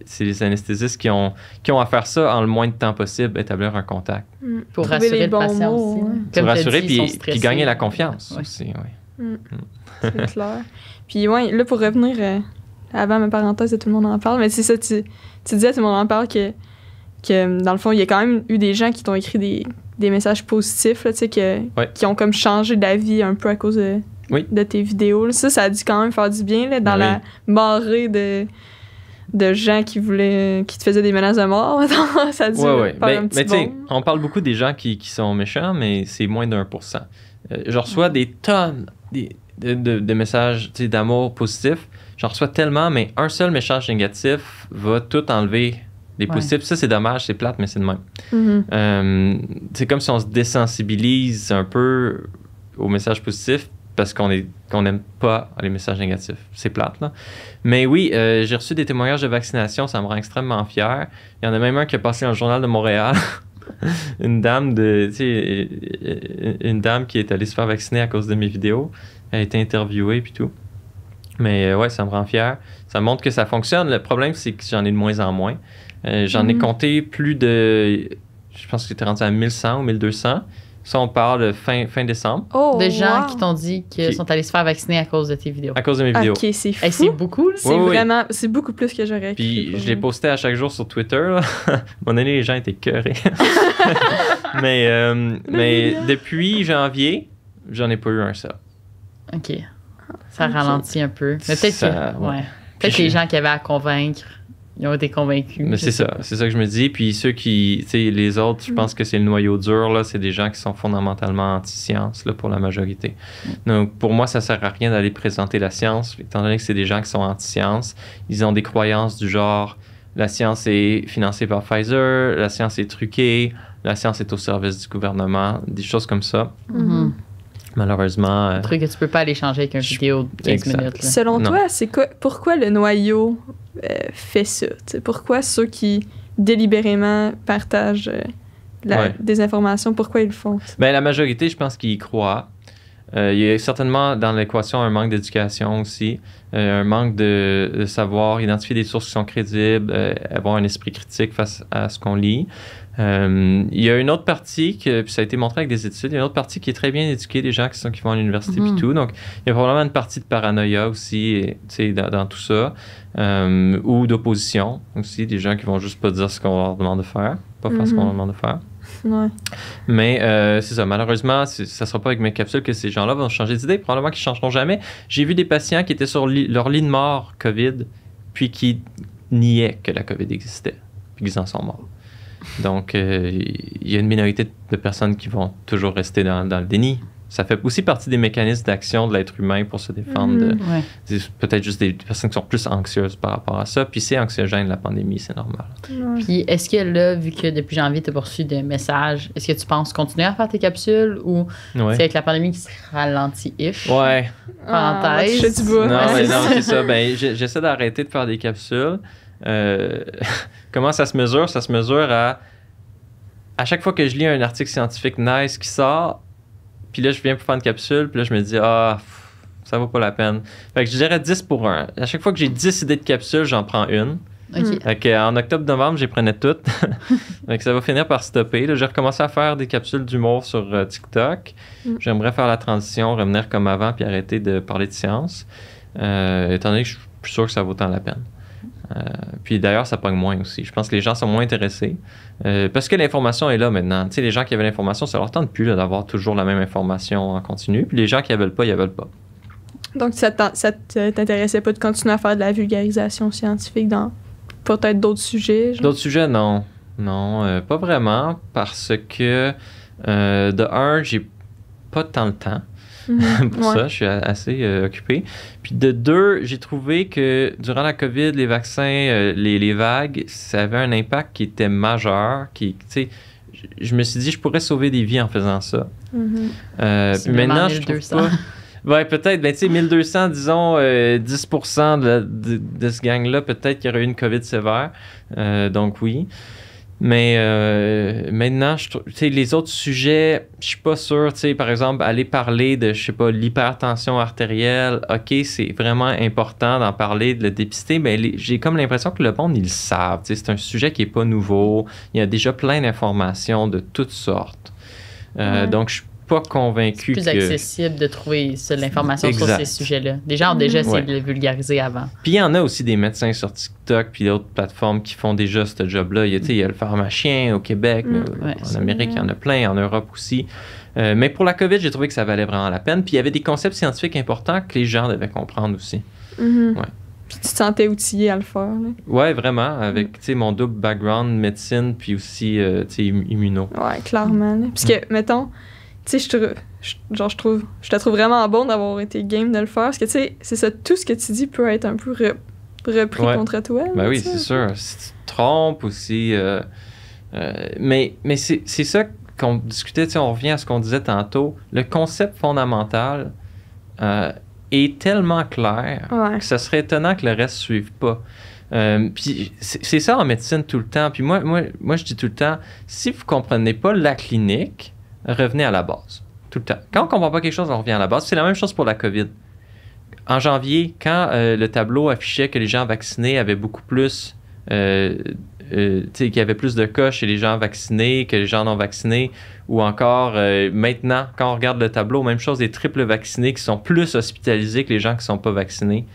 c'est les anesthésistes qui ont, qui ont à faire ça en le moins de temps possible, établir un contact. Mm. Pour rassurer le patient aussi. Pour rassurer, puis, puis, gagner la confiance aussi. Mm. Mm. C'est clair. Puis, ouais, là, pour revenir avant ma parenthèse, tout le monde en parle, mais c'est ça, tu, tu disais, tout le monde en parle que, dans le fond, il y a quand même eu des gens qui t'ont écrit des, messages positifs, qui ont comme changé d'avis un peu à cause de, tes vidéos. Ça, ça a dû quand même faire du bien dans ben la barrée de gens qui voulaient qui te faisaient des menaces de mort ça a dû ouais, un ben, on parle beaucoup des gens qui, sont méchants mais c'est moins d'un pour cent euh, je reçois des tonnes de, messages d'amour positif J'en reçois tellement, mais un seul message négatif va tout enlever les possibles. Ça, c'est dommage, c'est plate, mais c'est de même. Mm-hmm. Euh, c'est comme si on se désensibilise un peu aux messages positifs parce qu'on qu'on n'aime pas les messages négatifs. C'est plate, là. Mais oui, euh, j'ai reçu des témoignages de vaccination, ça me rend extrêmement fier. Il y en a même un qui a passé dans le journal de Montréal. une dame de une dame qui est allée se faire vacciner à cause de mes vidéos. Elle a été interviewée puis tout. Mais euh, ouais, ça me rend fier. Ça montre que ça fonctionne. Le problème, c'est que j'en ai de moins en moins. Euh, j'en ai mhm. compté plus de. Je pense que es rendu à 1100 ou 1200. Ça, on parle fin, fin décembre. Oh, de gens qui t'ont dit qu'ils sont allés se faire vacciner à cause de tes vidéos. À cause de mes vidéos. OK, c'est fou. c'est beaucoup. C'est vraiment... C'est beaucoup plus que j'aurais Puis je l'ai posté à chaque jour sur Twitter. Mon année, les gens étaient coeurés. mais euh, mais, mais depuis janvier, j'en ai pas eu un seul. OK. Ça ralentit un peu. Mais peut-être que, ouais. les gens qui avaient à convaincre, ils ont été convaincus. Mais c'est ça, c'est ça que je me dis. Puis ceux qui, tu sais, les autres, je mm. pense que c'est le noyau dur, là, c'est des gens qui sont fondamentalement anti-science, là, pour la majorité. Mm. Donc, pour moi, ça sert à rien d'aller présenter la science, étant donné que c'est des gens qui sont anti-science. Ils ont des croyances du genre, la science est financée par Pfizer, la science est truquée, la science est au service du gouvernement, des choses comme ça. Mm-hmm. Mm-hmm malheureusement. Un euh, truc que tu peux pas aller changer avec une vidéo de 15 minutes. Selon toi, c'est quoi, pourquoi le noyau euh, fait ça? pourquoi ceux qui délibérément partagent euh, la, des informations, pourquoi ils le font? Ben, la majorité, je pense qu'ils y croient. Euh, il y a certainement dans l'équation un manque d'éducation aussi, euh, un manque de, savoir identifier des sources qui sont crédibles, euh, avoir un esprit critique face à ce qu'on lit. il y a une autre partie, que, puis ça a été montré avec des études, il y a une autre partie qui est très bien éduquée, des gens qui, vont à l'université et mhm. tout. Donc, il y a probablement une partie de paranoïa aussi dans, dans tout ça, ou d'opposition aussi, des gens qui vont juste pas dire ce qu'on leur demande de faire, pas faire ce mhm. qu'on leur demande de faire. Mais euh, c'est ça, malheureusement, ça sera pas avec mes capsules que ces gens-là vont changer d'idée. Probablement qu'ils changeront jamais. J'ai vu des patients qui étaient sur leur lit de mort COVID, puis qui niaient que la COVID existait, puis qu'ils en sont morts. Donc, euh, il y a une minorité de personnes qui vont toujours rester dans le déni, ça fait aussi partie des mécanismes d'action de l'être humain pour se défendre. de, mm-hmm. Peut-être juste des personnes qui sont plus anxieuses par rapport à ça. Puis c'est anxiogène, la pandémie, c'est normal. Puis est-ce que là, vu que depuis janvier, tu as reçu des messages, est-ce que tu penses continuer à faire tes capsules ou c'est avec la pandémie qui se ralentit if Ouais. Parenthèse. Ah, du Non, non, c'est ça. Ben, j'essaie d'arrêter de faire des capsules. Euh, comment ça se mesure? Ça se mesure à... À chaque fois que je lis un article scientifique nice qui sort, puis là, je viens pour faire une capsule, puis là, je me dis, ah, ça vaut pas la peine. Fait que je dirais 10 pour 1. À chaque fois que j'ai 10 idées de capsules, j'en prends une. Hmm. Fait euh, en octobre-novembre, j'y prenais toutes. Donc, ça va finir par stopper. Là J'ai recommencé à faire des capsules d'humour sur euh, TikTok. Hmm. J'aimerais faire la transition, revenir comme avant, puis arrêter de parler de science. Euh, étant donné que je suis sûr que ça vaut tant la peine. Euh, puis d'ailleurs, ça pogne moins aussi. Je pense que les gens sont moins intéressés euh, parce que l'information est là maintenant. Tu sais, les gens qui avaient l'information, ça leur tente plus d'avoir toujours la même information en continu. Puis les gens qui n'y veulent pas, ils n'y veulent pas. Donc, ça ne t'intéressait pas de continuer à faire de la vulgarisation scientifique dans peut-être d'autres sujets? D'autres sujets, non. Non, euh, pas vraiment parce que de un, j'ai pas tant le temps. Mhm. pour ça, je suis assez euh, occupé. Puis de deux, j'ai trouvé que durant la COVID, les vaccins, euh, les, vagues, ça avait un impact qui était majeur, qui, je, me suis dit, je pourrais sauver des vies en faisant ça. Mhm. Euh, maintenant, 1200. Oui, peut-être. Ben, tu 1200, disons, 10 euh, de, ce gang-là, peut-être qu'il y aurait eu une COVID sévère. donc, oui. Mais euh, maintenant, je, les autres sujets, je suis pas sûr. Par exemple, aller parler de, je sais pas, l'hypertension artérielle, OK, c'est vraiment important d'en parler, de le dépister, mais j'ai comme l'impression que le monde, ils le savent. C'est un sujet qui est pas nouveau. Il y a déjà plein d'informations de toutes sortes. Euh, donc, je pas convaincu. C'est plus accessible de trouver l'information sur ces sujets-là. Les gens ont déjà essayé de le vulgariser avant. Puis il y en a aussi des médecins sur TikTok puis d'autres plateformes qui font déjà ce job-là. Il, y a, y a le pharmacien au Québec, mm. euh, en Amérique, il y en a plein, en Europe aussi. Euh, mais pour la COVID, j'ai trouvé que ça valait vraiment la peine. Puis il y avait des concepts scientifiques importants que les gens devaient comprendre aussi. Mm-hmm. Puis tu te sentais outillé à le faire. Ouais, vraiment, mm. avec mon double background médecine puis aussi euh, immuno. Ouais, clairement. Puisque, mm. mettons, je, trouve, je te trouve vraiment bon d'avoir été game de le faire. Parce que, tu sais, c'est ça, tout ce que tu dis peut être un peu repris contre toi. Ben oui, c'est sûr. Si tu te trompes aussi. Euh, euh, mais mais c'est ça qu'on discutait, tu sais, on revient à ce qu'on disait tantôt. Le concept fondamental euh, est tellement clair que ce serait étonnant que le reste ne suive pas. puis c'est ça en médecine tout le temps. Puis moi, moi, moi, je dis tout le temps, si vous comprenez pas la clinique, revenez à la base. Tout le temps. Quand on ne comprend pas quelque chose, on revient à la base. C'est la même chose pour la COVID. En janvier, quand euh, le tableau affichait que les gens vaccinés avaient beaucoup plus. Euh, euh, qu'il y avait plus de cas chez les gens vaccinés que les gens non vaccinés, ou encore maintenant, quand on regarde le tableau, même chose des triples vaccinés qui sont plus hospitalisés que les gens qui ne sont pas vaccinés.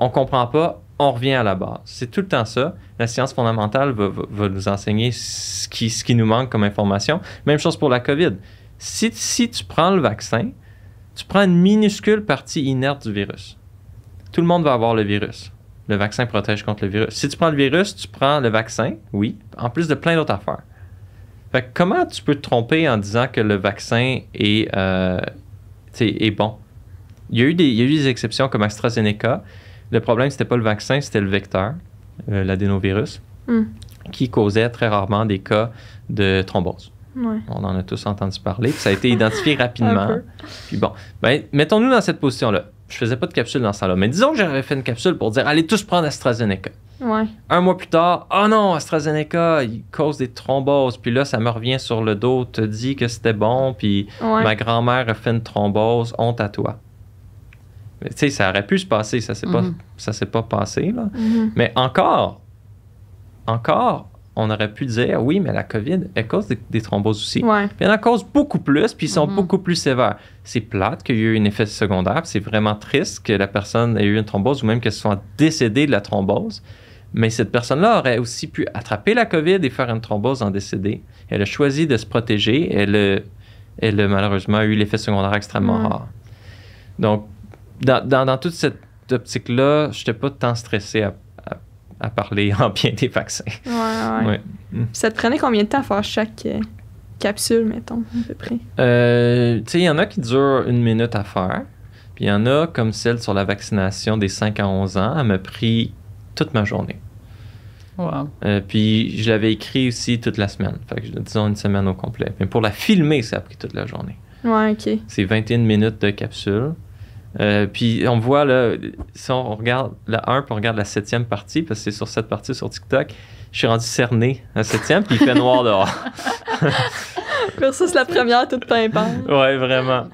On ne comprend pas on revient à la base. C'est tout le temps ça. La science fondamentale va, nous enseigner ce qui, nous manque comme information. Même chose pour la COVID. Si, tu prends le vaccin, tu prends une minuscule partie inerte du virus. Tout le monde va avoir le virus. Le vaccin protège contre le virus. Si tu prends le virus, tu prends le vaccin, oui, en plus de plein d'autres affaires. comment tu peux te tromper en disant que le vaccin est, euh, bon? Il eu des, il y a eu des exceptions comme AstraZeneca le problème, c'était pas le vaccin, c'était le vecteur, l'adenovirus, l'adénovirus, hmm. qui causait très rarement des cas de thrombose. On en a tous entendu parler. ça a été identifié rapidement. puis bon, ben, mettons-nous dans cette position-là. Je faisais pas de capsule dans ce là mais disons que j'aurais fait une capsule pour dire allez tous prendre AstraZeneca. Un mois plus tard, oh non, AstraZeneca, il cause des thromboses. Puis là, ça me revient sur le dos, te dit que c'était bon, puis ma grand-mère a fait une thrombose, honte à toi. Tu sais, ça aurait pu se passer, ça s'est mhm. ça pas, pas, passé. Là. Mhm. Mais encore, encore, on aurait pu dire oui, mais la COVID, elle cause des, thromboses aussi. Ouais. Puis elle en cause beaucoup plus, puis ils sont mhm. beaucoup plus sévères. C'est plate qu'il y ait eu un effet secondaire, c'est vraiment triste que la personne ait eu une thrombose ou même qu'elle soit décédée de la thrombose. Mais cette personne-là aurait aussi pu attraper la COVID et faire une thrombose en décédé. Elle a choisi de se protéger. Elle, elle a malheureusement eu l'effet secondaire extrêmement rare. Donc, dans, toute cette optique-là, je n'étais pas tant stressé à, parler en bien des vaccins. Ouais, mm. ça te prenait combien de temps à faire chaque euh, capsule, mettons, à peu près? Euh, tu sais, il y en a qui durent une minute à faire. Puis il y en a, comme celle sur la vaccination des 5 à 11 ans, elle m'a pris toute ma journée. Wow. Euh, puis je l'avais écrit aussi toute la semaine. Fait que disons une semaine au complet. Mais pour la filmer, ça a pris toute la journée. Ouais, OK. C'est 21 minutes de capsule. Euh, puis on voit, là, si on regarde la 1, puis on regarde la septième partie, parce que c'est sur cette partie sur TikTok, je suis rendu cerné à septième, puis il fait noir dehors. c'est la première toute pimpante. ouais, vraiment.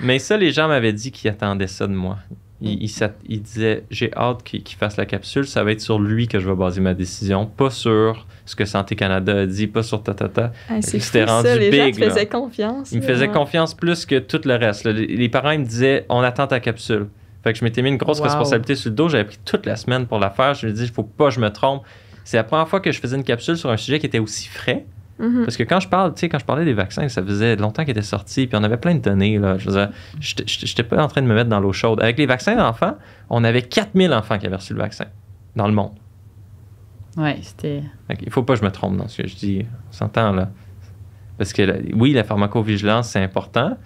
Mais ça, les gens m'avaient dit qu'ils attendaient ça de moi. Mm. Il, disait J'ai hâte qu'il fasse la capsule, ça va être sur lui que je vais baser ma décision, pas sur ce que Santé Canada a dit, pas sur ta ta ta. Ah, C'était rendu big. Gens te confiance. Il me faisait confiance plus que tout le reste. Les, parents ils me disaient On attend ta capsule. Fait que je m'étais mis une grosse responsabilité sur le dos. J'avais pris toute la semaine pour la faire. Je me dis, il faut pas que je me trompe. C'est la première fois que je faisais une capsule sur un sujet qui était aussi frais. Mhm. Parce que quand je parle, tu sais, quand je parlais des vaccins, ça faisait longtemps qu'ils étaient sortis, puis on avait plein de données. Je n'étais pas en train de me mettre dans l'eau chaude. Avec les vaccins d'enfants, on avait 4000 enfants qui avaient reçu le vaccin dans le monde. Oui, c'était. Il ne faut pas que je me trompe dans ce que je dis. On s'entend, là. Parce que, oui, la pharmacovigilance, c'est important,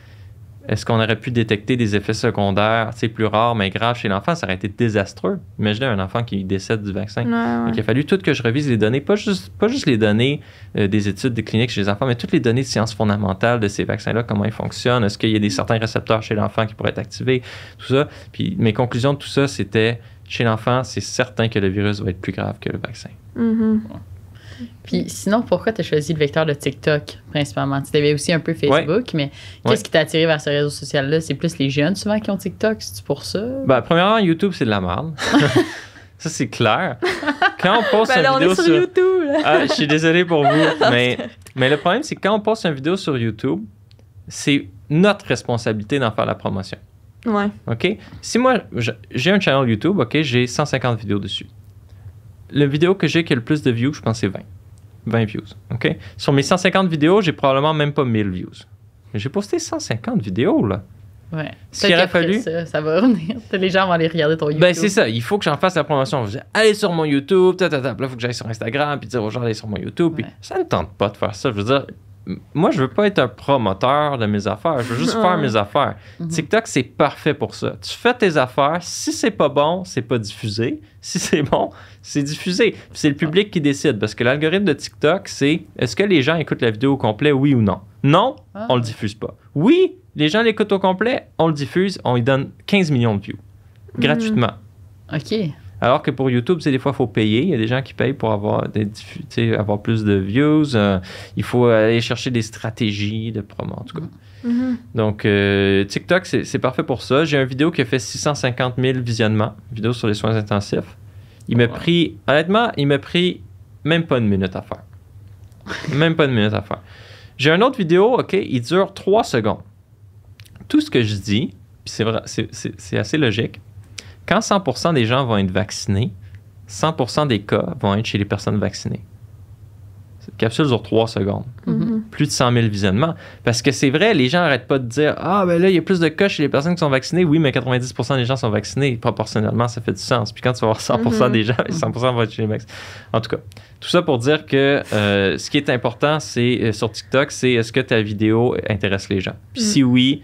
est-ce qu'on aurait pu détecter des effets secondaires, c'est plus rare mais grave chez l'enfant? Ça aurait été désastreux. Imaginez un enfant qui décède du vaccin. Donc, il a fallu tout que je revise les données, pas juste, pas juste les données euh, des études des cliniques chez les enfants, mais toutes les données de sciences fondamentales de ces vaccins-là, comment ils fonctionnent, est-ce qu'il y a des certains récepteurs chez l'enfant qui pourraient être activés, tout ça. Puis mes conclusions de tout ça, c'était chez l'enfant, c'est certain que le virus va être plus grave que le vaccin. Mm-hmm. Puis sinon, pourquoi tu as choisi le vecteur de TikTok principalement? Tu avais aussi un peu Facebook, mais qu'est-ce qui t'a attiré vers ce réseau social-là? C'est plus les jeunes souvent qui ont TikTok, c'est pour ça? Bah premièrement, YouTube, c'est de la merde. ça, c'est clair. Quand on poste ben est sur, YouTube. Ah, je suis désolé pour vous, mais, le problème, c'est quand on poste une vidéo sur YouTube, c'est notre responsabilité d'en faire la promotion. Ouais. OK? Si moi, j'ai un channel YouTube, OK, j'ai 150 vidéos dessus. La vidéo que j'ai qui a le plus de views, je pense, c'est 20. 20 views. OK? Sur mes 150 vidéos, j'ai probablement même pas 1000 views. Mais j'ai posté 150 vidéos, là. Ouais. Ce aurait fallu. Ça, va revenir. Les gens vont aller regarder ton ben, YouTube. Ben, c'est ça. Il faut que j'en fasse la promotion. Je allez sur mon YouTube, ta, ta, ta. Là, il faut que j'aille sur Instagram, puis dire aux gens, allez sur mon YouTube. Puis, ça ne tente pas de faire ça. Je veux dire, moi, je veux pas être un promoteur de mes affaires. Je veux juste faire mes affaires. Mhm. TikTok, c'est parfait pour ça. Tu fais tes affaires. Si c'est pas bon, c'est pas diffusé. Si c'est bon, c'est diffusé. C'est le public qui décide. Parce que l'algorithme de TikTok, c'est est-ce que les gens écoutent la vidéo au complet, oui ou non? Non, on ah. on le diffuse pas. Oui, les gens l'écoutent au complet, on le diffuse, on lui donne 15 millions de views. Mhm. Gratuitement. OK. Alors que pour YouTube, c'est des fois, il faut payer. Il y a des gens qui payent pour avoir, avoir plus de views. Euh, il faut aller chercher des stratégies de promo, en tout cas. Mm-hmm. Donc, euh, TikTok, c'est parfait pour ça. J'ai une vidéo qui a fait 650 000 visionnements, une vidéo sur les soins intensifs. Il m'a oh, pris, honnêtement, il m'a pris même pas une minute à faire. Même pas une minute à faire. J'ai une autre vidéo, OK, il dure trois secondes. Tout ce que je dis, c'est assez logique, quand 100% des gens vont être vaccinés, 100% des cas vont être chez les personnes vaccinées. Cette capsule dure trois secondes. Mm-hmm. Plus de 100 000 visionnements. Parce que c'est vrai, les gens n'arrêtent pas de dire Ah, ben là, il y a plus de cas chez les personnes qui sont vaccinées. Oui, mais 90 des gens sont vaccinés. Proportionnellement, ça fait du sens. Puis quand tu vas avoir 100 mm-hmm. des gens, 100 vont être chez les mecs. En tout cas, tout ça pour dire que euh, ce qui est important c'est euh, sur TikTok, c'est est-ce que ta vidéo intéresse les gens Puis mm. si oui,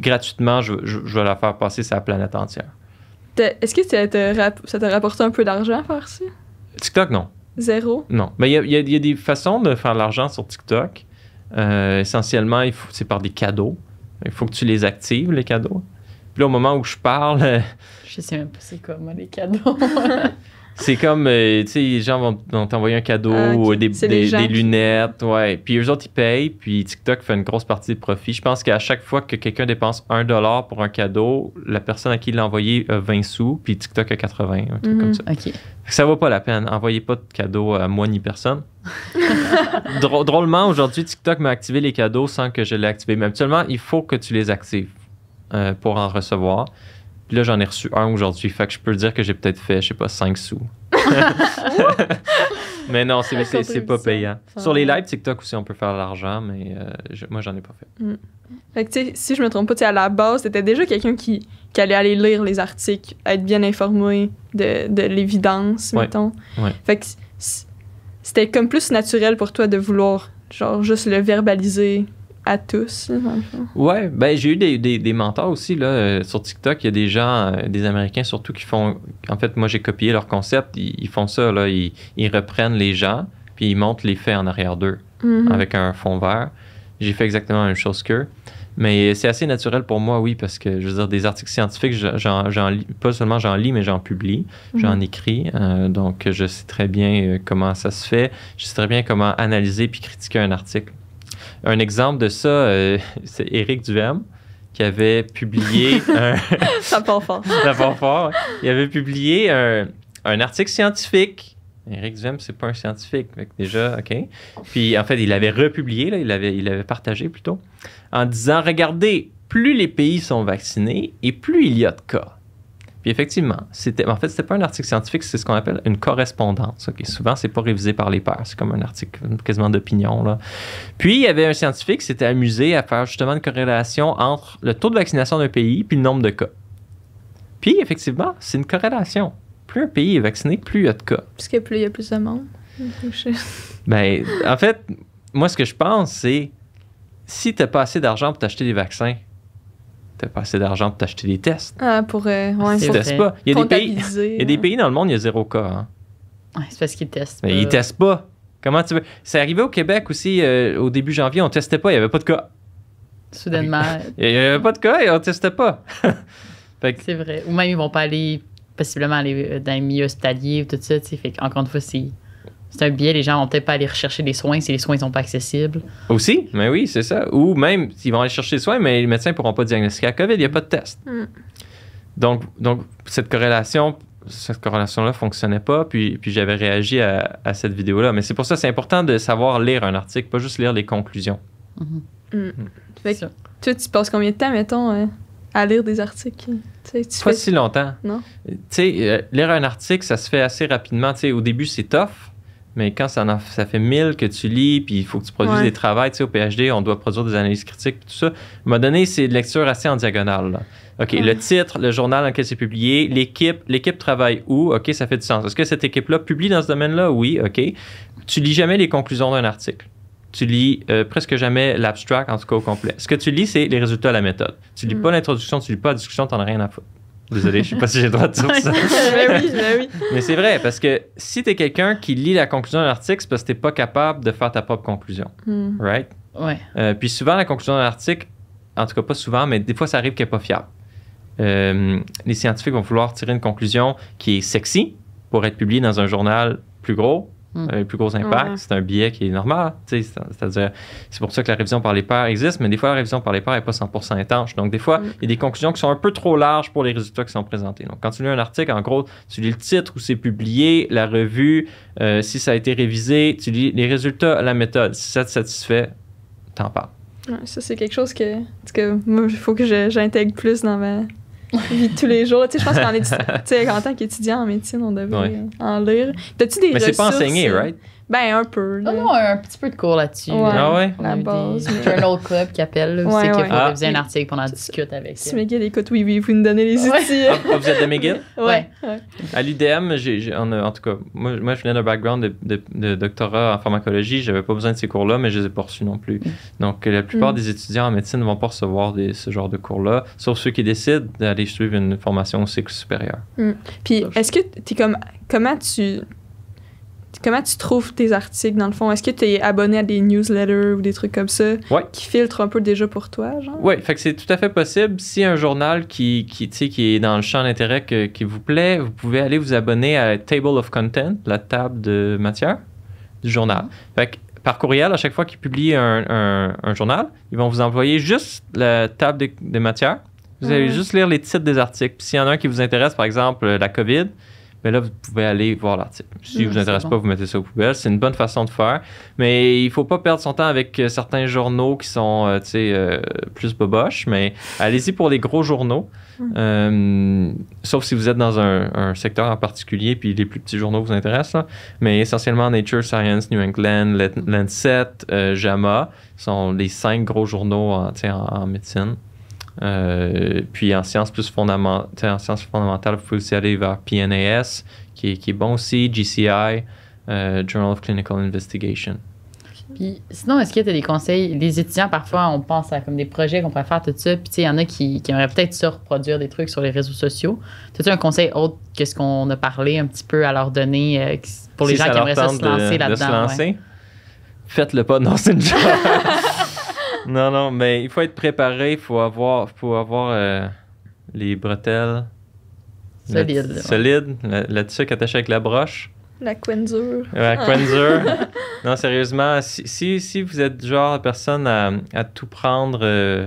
gratuitement, je vais la faire passer sur la planète entière. Est-ce que ça te, ça un peu d'argent faire ça? TikTok, non. Zéro? Non. Mais il y, a, des façons de faire de l'argent sur TikTok. Euh, essentiellement, c'est par des cadeaux. Il faut que tu les actives, les cadeaux. Puis là, au moment où je parle. Euh, je sais même pas c'est quoi, moi, les cadeaux. c'est comme, euh, tu sais, les gens vont, t'envoyer un cadeau ah, des, lunettes, ouais. Puis eux autres, ils payent, puis TikTok fait une grosse partie de profit Je pense qu'à chaque fois que quelqu'un dépense un dollar pour un cadeau, la personne à qui il l'a envoyé a 20 sous, puis TikTok a 80, un truc comme mhm. ça. Okay. Ça vaut pas la peine. Envoyez pas de cadeaux à moi ni personne. Drôlement, aujourd'hui, TikTok m'a activé les cadeaux sans que je l'ai activé. Mais habituellement, il faut que tu les actives euh, pour en recevoir. Puis là, j'en ai reçu un aujourd'hui. Fait que je peux dire que j'ai peut-être fait, je sais pas, 5 sous. mais non, c'est, c'est, pas payant. Sur les lives TikTok aussi, on peut faire de l'argent, mais euh, moi, j'en ai pas fait. Mm. Fait que, tu sais, si je me trompe pas, à la base, c'était déjà quelqu'un qui, allait aller lire les articles, être bien informé de, l'évidence, mettons. Fait que c'était comme plus naturel pour toi de vouloir, genre, juste le verbaliser à tous. Oui, ouais, ben j'ai eu des, des, mentors aussi là, euh, sur TikTok. Il y a des gens, euh, des Américains surtout, qui font. En fait, moi j'ai copié leur concept. Ils, font ça là, ils, ils, reprennent les gens puis ils montent les faits en arrière d'eux mm-hmm. avec un fond vert. J'ai fait exactement la même chose qu'eux. Mais c'est assez naturel pour moi, oui, parce que je veux dire, des articles scientifiques, j'en, pas seulement j'en lis, mais j'en publie, mm-hmm. j'en écris. Euh, donc, je sais très bien comment ça se fait, je sais très bien comment analyser puis critiquer un article. Un exemple de ça, euh, c'est Éric Duhem qui avait publié un... Il avait publié un, article scientifique. Éric Duhem, c'est pas un scientifique, déjà, OK. Puis en fait, il l'avait republié, là, il l'avait il avait partagé plutôt, en disant, regardez, plus les pays sont vaccinés et plus il y a de cas. Puis effectivement, c'était, en fait, c'était pas un article scientifique, c'est ce qu'on appelle une correspondance. Okay? Souvent, c'est pas révisé par les pairs. C'est comme un article quasiment d'opinion. Là. Puis, il y avait un scientifique qui s'était amusé à faire justement une corrélation entre le taux de vaccination d'un pays puis le nombre de cas. Puis, effectivement, c'est une corrélation. Plus un pays est vacciné, plus il y a de cas. Puisque plus il y a plus de monde. ben, en fait, moi, ce que je pense, c'est si tu n'as pas assez d'argent pour t'acheter des vaccins, t'as pas assez d'argent pour t'acheter des tests. Ah, pour. Euh, ouais, ils testent pas. Il y, a des pays, il y a des hein. pays dans le monde, il y a zéro cas. Hein. Ouais, c'est parce qu'ils testent. Mais pas. ils testent pas. Comment tu veux. C'est arrivé au Québec aussi, euh, au début janvier, on testait pas, il y avait pas de cas. Soudainement. il y avait pas de cas et on testait pas. c'est vrai. Ou même, ils vont pas aller, possiblement, aller euh, dans les milieux ou tout ça, tu sais. Fait encore une fois, c'est c'est un biais, les gens vont peut-être pas aller rechercher des soins si les soins ne sont pas accessibles. Aussi, mais oui, c'est ça. Ou même, ils vont aller chercher des soins, mais les médecins ne pourront pas diagnostiquer la COVID, il n'y a pas de test. Mm. Donc, donc, cette corrélation cette corrélation-là fonctionnait pas, puis, puis j'avais réagi à, cette vidéo-là. Mais c'est pour ça, c'est important de savoir lire un article, pas juste lire les conclusions. Tu mm-hmm. sais, mm. mm. tu passes combien de temps, mettons, euh, à lire des articles? pas si longtemps. Non. Tu sais, euh, lire un article, ça se fait assez rapidement. au début, c'est tough. Mais quand ça, fait mille que tu lis, puis il faut que tu produises des travaux, tu sais, au PhD, on doit produire des analyses critiques, tout ça. À donné, c'est une assez en diagonale. OK, le titre, le journal dans lequel c'est publié, l'équipe, l'équipe travaille où? OK, ça fait du sens. Est-ce que cette équipe-là publie dans ce domaine-là? Oui, OK. Tu lis jamais les conclusions d'un article tu lis euh, presque jamais l'abstract, en tout cas au complet. Ce que tu lis, c'est les résultats de la méthode. Tu lis mm. pas l'introduction, tu lis pas la discussion, tu n'en as rien à foutre. Désolé, je sais pas si j'ai le droit de dire ça. mais bah oui, mais bah oui. Mais c'est vrai, parce que si tu es quelqu'un qui lit la conclusion d'un article, c'est parce que tu n'es pas capable de faire ta propre conclusion. Hmm. Right? Ouais. Euh, puis souvent, la conclusion d'un article, en tout cas pas souvent, mais des fois, ça arrive qu'elle n'est pas fiable. Euh, les scientifiques vont vouloir tirer une conclusion qui est sexy pour être publiée dans un journal plus gros, le mm. plus gros impact. C'est un biais qui est normal. C'est-à-dire, c'est pour ça que la révision par les pairs existe, mais des fois, la révision par les pairs n'est pas 100% étanche. Donc, des fois, mm. il y a des conclusions qui sont un peu trop larges pour les résultats qui sont présentés. Donc, quand tu lis un article, en gros, tu lis le titre où c'est publié, la revue, euh, si ça a été révisé, tu lis les résultats, la méthode. Si ça te satisfait, t'en parles. ça, c'est quelque chose que, que moi, il faut que j'intègre plus dans ma vie tous les jours. Tu sais, je pense qu'en en tant qu'étudiant en médecine, on devait en lire. T'as-tu des ressources? Mais c'est pas enseigné, euh, right? Ben, un peu. Non, un petit peu de cours là-dessus. Ah ouais? la base. Des... Journal Club qui appelle, c'est qu'il faut ah. un article pour en discute avec. Si McGill écoute, oui, oui, vous nous donnez les outils. Ah, vous êtes de McGill? ouais. À l'UDM, j'ai, en, tout cas, moi, moi je venais d'un background de, doctorat en pharmacologie, Je n'avais pas besoin de ces cours-là, mais je ne les ai pas reçus non plus. Donc, la plupart mm. des étudiants en médecine ne vont pas recevoir ce genre de cours-là, sauf ceux qui décident d'aller suivre une formation au cycle supérieur. Mm. Puis, est-ce que tu es comme, comment tu comment tu trouves tes articles dans le fond? Est-ce que tu es abonné à des newsletters ou des trucs comme ça qui filtrent un peu déjà pour toi? Oui, fait que c'est tout à fait possible. Si un journal qui, qui, qui est dans le champ d'intérêt qui vous plaît, vous pouvez aller vous abonner à Table of Content, la table de matière du journal. Mm-hmm. Fait par courriel, à chaque fois qu'ils publient un, un, journal, ils vont vous envoyer juste la table de matière. Vous mm-hmm. allez juste lire les titres des articles. Puis s'il y en a un qui vous intéresse, par exemple, euh, la COVID, mais là, vous pouvez aller voir l'article. Si ne ah, vous intéresse pas, vous mettez ça aux poubelles. C'est une bonne façon de faire. Mais il faut pas perdre son temps avec euh, certains journaux qui sont, euh, euh, plus boboches. Mais allez-y pour les gros journaux. Mm. sauf si vous êtes dans un, secteur en particulier, puis les plus petits journaux vous intéressent. Mais essentiellement, Nature, Science, New England, Lancet, JAMA sont les cinq gros journaux en médecine. Euh, puis en sciences plus fondamentales, en vous pouvez aussi aller vers PNAS, qui, qui est bon aussi, GCI, euh, Journal of Clinical Investigation. Puis, sinon, est-ce qu'il y a des conseils? Les étudiants, parfois, on pense à comme des projets qu'on pourrait faire, tout ça. Puis, il y en a qui, qui aimeraient peut-être se reproduire des trucs sur les réseaux sociaux. As-tu un conseil autre que ce qu'on a parlé un petit peu à leur donner euh, pour les gens qui aimeraient se lancer là-dedans? Faites-le pas, non, c'est une Non, non, mais il faut être préparé, il faut avoir, euh, les bretelles solides. Solides, la, avec la broche. La quenzeur. la ah. non, sérieusement, si, vous êtes genre de personne à, tout prendre, euh,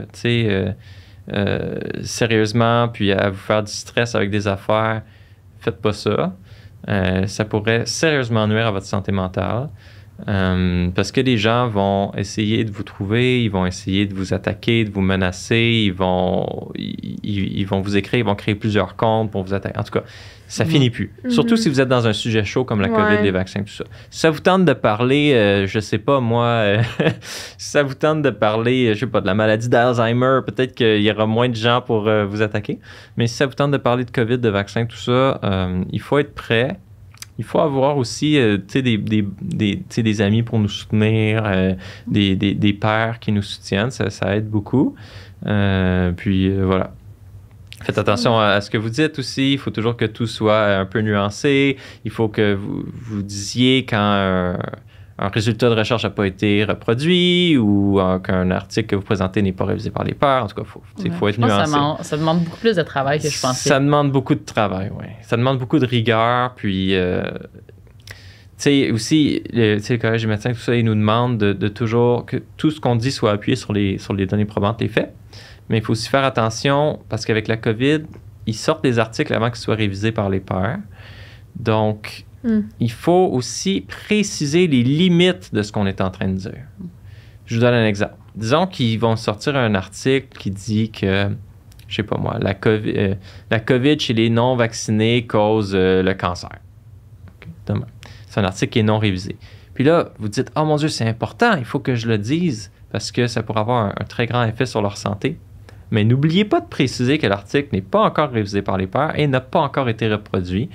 euh, sérieusement, puis à vous faire du stress avec des affaires, faites pas ça. ça pourrait sérieusement nuire à votre santé mentale. Euh, parce que les gens vont essayer de vous trouver, ils vont essayer de vous attaquer, de vous menacer, ils vont, ils, vont vous écrire, ils vont créer plusieurs comptes pour vous attaquer. En tout cas, ça ne mm. finit plus. Mm-hmm. Surtout si vous êtes dans un sujet chaud comme la COVID, les vaccins, tout ça. Si ça vous tente de parler, je euh, je sais pas moi, euh, si ça vous tente de parler, je sais pas, de la maladie d'Alzheimer, peut-être qu'il y aura moins de gens pour vous attaquer. Mais si ça vous tente de parler de COVID, de vaccins, tout ça, il faut être prêt il faut avoir aussi euh, des, amis pour nous soutenir, euh, des, des, pères qui nous soutiennent, ça, aide beaucoup. Euh, puis voilà. Faites attention à, ce que vous dites aussi. Il faut toujours que tout soit un peu nuancé. Il faut que vous, vous disiez quand un résultat de recherche n'a pas été reproduit ou qu'un article que vous présentez n'est pas révisé par les pairs. En tout cas, il faut être nuancé. Ça, demande beaucoup plus de travail que je pensais. Ça demande beaucoup de travail, oui. Ça demande beaucoup de rigueur. Puis, euh, tu sais, aussi, le, Collège des médecins, tout ça, ils nous demandent de, toujours que tout ce qu'on dit soit appuyé sur les, sur les données probantes, les faits. Mais il faut aussi faire attention parce qu'avec la COVID, ils sortent des articles avant qu'ils soient révisés par les pairs. Donc, Hmm. Il faut aussi préciser les limites de ce qu'on est en train de dire. Je vous donne un exemple. Disons qu'ils vont sortir un article qui dit que, je sais pas moi, la COVID, euh, la chez les non-vaccinés cause euh, le cancer. c'est un article qui est non révisé. Puis là, vous dites, oh mon Dieu, c'est important, il faut que je le dise parce que ça pourrait avoir un, un très grand effet sur leur santé. Mais n'oubliez pas de préciser que l'article n'est pas encore révisé par les pairs et n'a pas encore été reproduit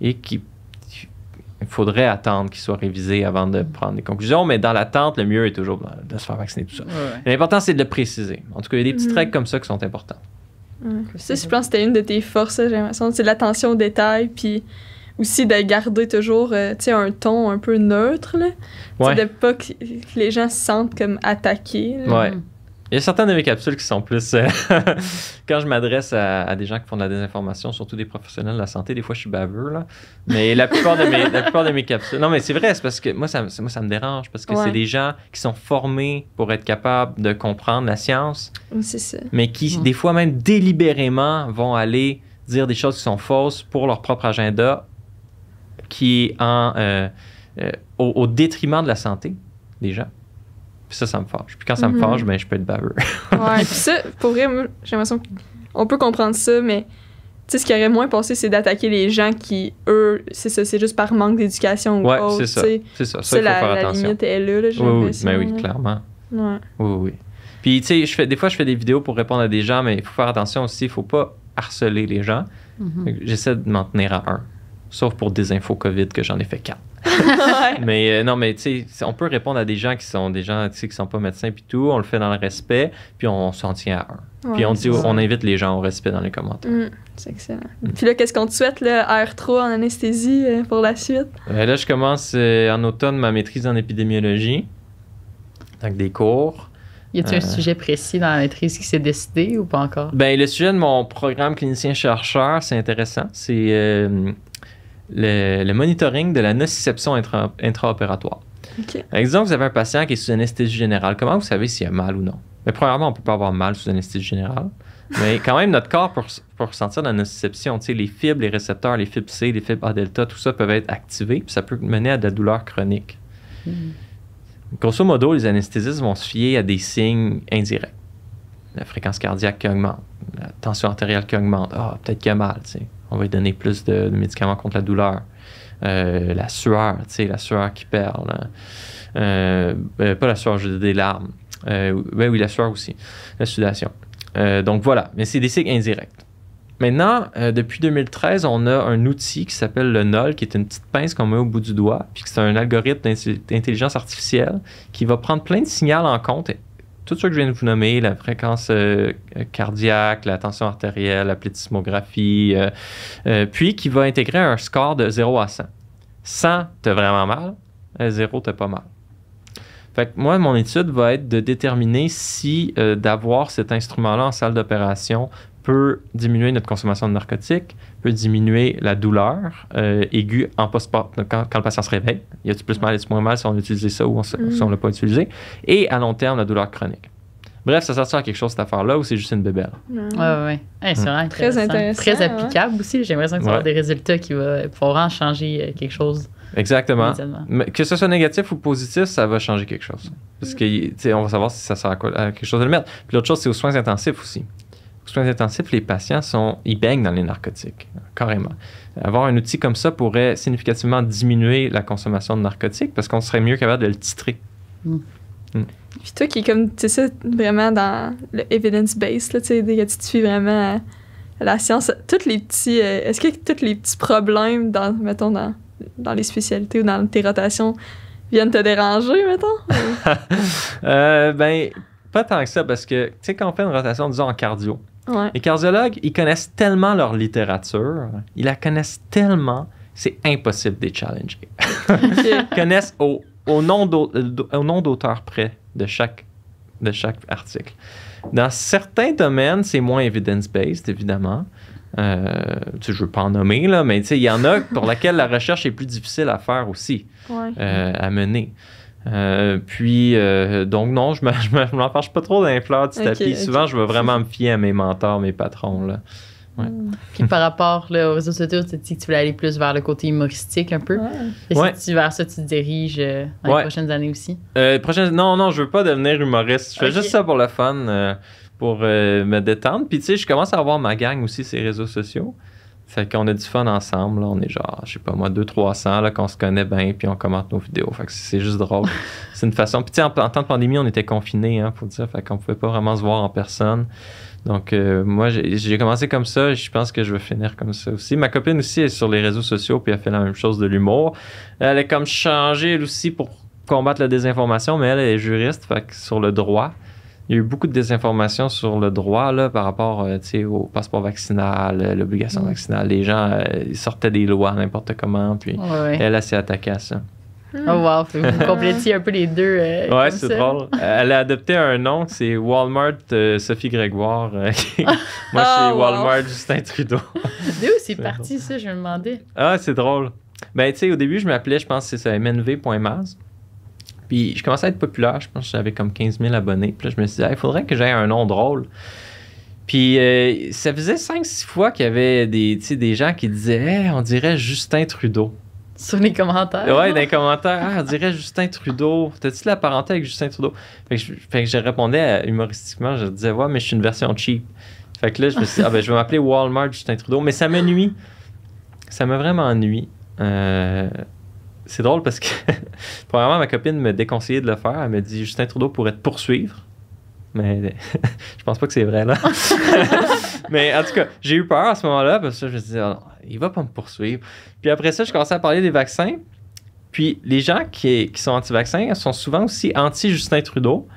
et qui faudrait attendre qu'il soit révisé avant de prendre des conclusions, mais dans l'attente, le mieux est toujours de se faire vacciner, tout ça. L'important, c'est de le préciser. En tout cas, il y a des petits mm-hmm. traits comme ça qui sont importantes. Ça, je pense c'était une de tes forces, j'ai l'impression. C'est l'attention aux détails, puis aussi de garder toujours euh, un ton un peu neutre, là. ne pas que les gens se sentent comme attaqués. Il y a certains de mes capsules qui sont plus. Euh, quand je m'adresse à, des gens qui font de la désinformation, surtout des professionnels de la santé, des fois je suis baveux, là. Mais la plupart de mes, la plupart de mes capsules. Non, mais c'est vrai, c'est parce que moi ça, moi, ça me dérange, parce que c'est des gens qui sont formés pour être capables de comprendre la science. C'est ça. Mais qui, des fois même délibérément, vont aller dire des choses qui sont fausses pour leur propre agenda, qui est en, euh, euh, au, au détriment de la santé des gens. Puis ça, ça me fâche. Puis quand ça me mhm. fâche, ben, je peux être baveux. ouais, puis ça, pour vrai, j'ai l'impression qu'on peut comprendre ça, mais tu sais, ce qui aurait moins passé, c'est d'attaquer les gens qui, eux, c'est ça, c'est juste par manque d'éducation ou ouais, autre. c'est ça. C'est ça, ça, il faut la, faire attention. La est là, j'ai oui, mais oui, ben clairement. Ouais. Oui, oui. Puis, tu sais, des fois, je fais des vidéos pour répondre à des gens, mais il faut faire attention aussi, il faut pas harceler les gens. Mhm. J'essaie de m'en tenir à un, sauf pour des infos COVID que j'en ai fait quatre. mais euh, non, mais tu sais, on peut répondre à des gens qui sont des gens qui sont pas médecins puis tout. On le fait dans le respect, puis on, s'en tient à un. puis on dit, on invite les gens au respect dans les commentaires. Mm, c'est excellent. Mm. Puis là, qu'est-ce qu'on te souhaite, là, R3 en anesthésie euh, pour la suite? Ben là, je commence euh, en automne ma maîtrise en épidémiologie, donc des cours. Y a-t-il un sujet précis dans la maîtrise qui s'est décidé ou pas encore? Ben, le sujet de mon programme clinicien-chercheur, c'est intéressant. C'est le, monitoring de la nociception intraopératoire. Exemple, vous avez un patient qui est sous anesthésie générale. Comment vous savez s'il a mal ou non? Mais premièrement, on ne peut pas avoir mal sous anesthésie générale. Mais quand même, notre corps pour ressentir la nociception. les fibres, les récepteurs, les fibres C, les fibres A delta, tout ça peuvent être activés. Puis ça peut mener à de la douleur chronique. Hmm. Grosso modo, les anesthésistes vont se fier à des signes indirects. La fréquence cardiaque qui augmente, la tension artérielle qui augmente. Ah, peut-être qu'il y a mal on va lui donner plus de, médicaments contre la douleur. Euh, la sueur, tu sais, la sueur qui perle. Hein. Euh, euh, pas la sueur, je des larmes. Ben oui, la sueur aussi, la sudation. donc voilà, mais c'est des cycles indirects. Maintenant, depuis 2013, on a un outil qui s'appelle le NOL, qui est une petite pince qu'on met au bout du doigt, puis c'est un algorithme d'intelligence artificielle qui va prendre plein de signaux en compte tout ce que je viens de vous nommer, la fréquence euh, euh, cardiaque, la tension artérielle, la plétismographie, euh, puis qui va intégrer un score de 0 à 100. 100, t'as vraiment mal, 0, t'as pas mal. Fait que moi, mon étude va être de déterminer si d'avoir cet instrument-là en salle d'opération peut diminuer notre consommation de narcotiques, peut diminuer la douleur euh, aiguë en post quand, quand le patient se réveille. Y a-t-il plus mal, y moins mal si on a ça ou mm. si on ne l'a pas utilisé? Et à long terme, la douleur chronique. Bref, ça sert à quelque chose cette affaire-là ou c'est juste une bébelle? Oui, oui, ouais. c'est mm. très intéressant. très hein. applicable aussi. J'ai l'impression que ça va des résultats qui vont vraiment changer euh, quelque chose. Exactement. que ce soit négatif ou positif, ça va changer quelque chose. Parce mm. que, on va savoir si ça sert à, à quelque chose de le mettre. Puis l'autre chose, c'est aux soins intensifs aussi soins intensifs, les patients sont, ils baignent dans les narcotiques, carrément. Avoir un outil comme ça pourrait significativement diminuer la consommation de narcotiques parce qu'on serait mieux capable de le titrer. Hmm. Hmm. Puis toi qui es comme, tu sais, vraiment dans le evidence-based, tu sais, tu te suis vraiment à la science, toutes les petits, euh, est-ce que tous les petits problèmes, dans, mettons, dans, les spécialités ou dans tes rotations viennent te déranger, mettons? Euh, ben, pas tant que ça, parce que, tu sais, quand on fait une rotation, disons, en cardio, les cardiologues, ils connaissent tellement leur littérature, ils la connaissent tellement, c'est impossible de les challenger. ils connaissent au, euh, au nom d'auteur près de chaque, de chaque article. Dans certains domaines, c'est moins evidence-based, évidemment. Euh, je ne veux pas en nommer, là, mais il y en a pour lesquels la recherche est plus difficile à faire aussi, euh, à mener. Euh, puis, euh, donc non, je ne fâche pas trop dans les tapis, Souvent, je veux vraiment me fier à mes mentors, mes patrons. Là. Hmm. Puis par rapport aux réseaux sociaux, tu dis que tu voulais aller plus vers le côté humoristique un peu. Et si vers ça, tu te diriges euh, les prochaines années aussi? non, non, je veux pas devenir humoriste. Je fais juste ça pour le fun, pour me détendre. Puis tu sais, je commence à avoir ma gang aussi, ces réseaux sociaux. Fait qu'on a du fun ensemble. Là. On est genre, je sais pas moi, 2 300 là, qu'on se connaît bien, puis on commente nos vidéos. Fait que c'est juste drôle. c'est une façon. Puis, tu en, en, temps de pandémie, on était confinés, hein, faut dire. Fait qu'on pouvait pas vraiment se voir en personne. Donc, euh, moi, j'ai commencé comme ça. Je pense que je vais finir comme ça aussi. Ma copine aussi est sur les réseaux sociaux, puis elle fait la même chose de l'humour. Elle est comme changée, elle aussi, pour combattre la désinformation, mais elle est juriste, fait que sur le droit il y a eu beaucoup de désinformation sur le droit là, par rapport euh, au passeport vaccinal, euh, l'obligation mm. vaccinale. Les gens euh, sortaient des lois n'importe comment, puis elle, elle s'est attaquée à ça. Mm. Oh wow, vous complétiez un peu les deux. Oui, ouais, c'est drôle. Elle a adopté un nom, c'est Walmart Sophie Grégoire. moi, c'est ah, Walmart Justin Trudeau. D'où c'est parti ça, je me demandais. Ah, c'est drôle. Ben, tu sais, au début, je m'appelais, je pense c'est ça, mnv.maz. Puis je commençais à être populaire, je pense que j'avais comme 15 000 abonnés. Puis là, je me suis dit, il faudrait que j'aie un nom drôle. Puis euh, ça faisait 5-6 fois qu'il y avait des, des gens qui disaient on dirait Justin Trudeau. Sur les commentaires. Ouais, dans les commentaires. Ah, on dirait Justin Trudeau. T'as-tu la parenté avec Justin Trudeau Fait que je, que je répondais humoristiquement je disais Ouais, mais je suis une version cheap. Fait que là, je me suis dit Ah, ben je vais m'appeler Walmart Justin Trudeau. Mais ça m'ennuie. Ça m'a vraiment ennuyé. Euh, c'est drôle parce que, premièrement, ma copine me déconseillait de le faire. Elle me dit Justin Trudeau pourrait te poursuivre. Mais je pense pas que c'est vrai, là. mais en tout cas, j'ai eu peur à ce moment-là parce que je me disais, ah, il va pas me poursuivre. Puis après ça, je commençais à parler des vaccins. Puis les gens qui, sont anti-vaccins sont souvent aussi anti-Justin Trudeau.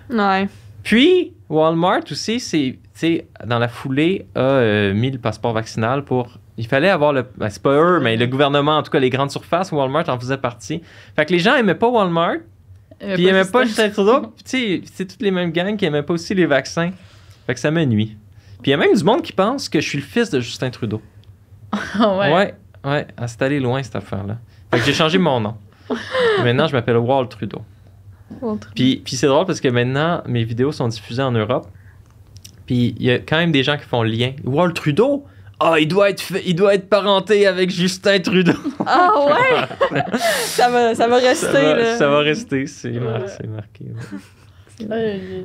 Puis Walmart aussi, c'est, dans la foulée, a euh, mis le passeport vaccinal pour il fallait avoir le. Ben, pas eux, mais le gouvernement, en tout cas, les grandes surfaces, Walmart en faisait partie. Fait que les gens aimaient pas Walmart, euh, puis ils aimaient pas Justin Trudeau, puis c'est toutes les mêmes gangs qui aimaient pas aussi les vaccins. Fait que ça m'ennuie. nuit. Puis il y a même du monde qui pense que je suis le fils de Justin Trudeau. Ah ouais? Ouais, ouais. Ah, c'est allé loin cette affaire-là. Fait que j'ai changé mon nom. Maintenant, je m'appelle Walt Trudeau. Puis, puis c'est drôle parce que maintenant, mes vidéos sont diffusées en Europe. Puis il y a quand même des gens qui font lien. Walt Trudeau? Ah, il doit être il doit être parenté avec Justin Trudeau. Ah ouais. ça, va, ça va rester. Ça va, là. Ça va rester, c'est marqué.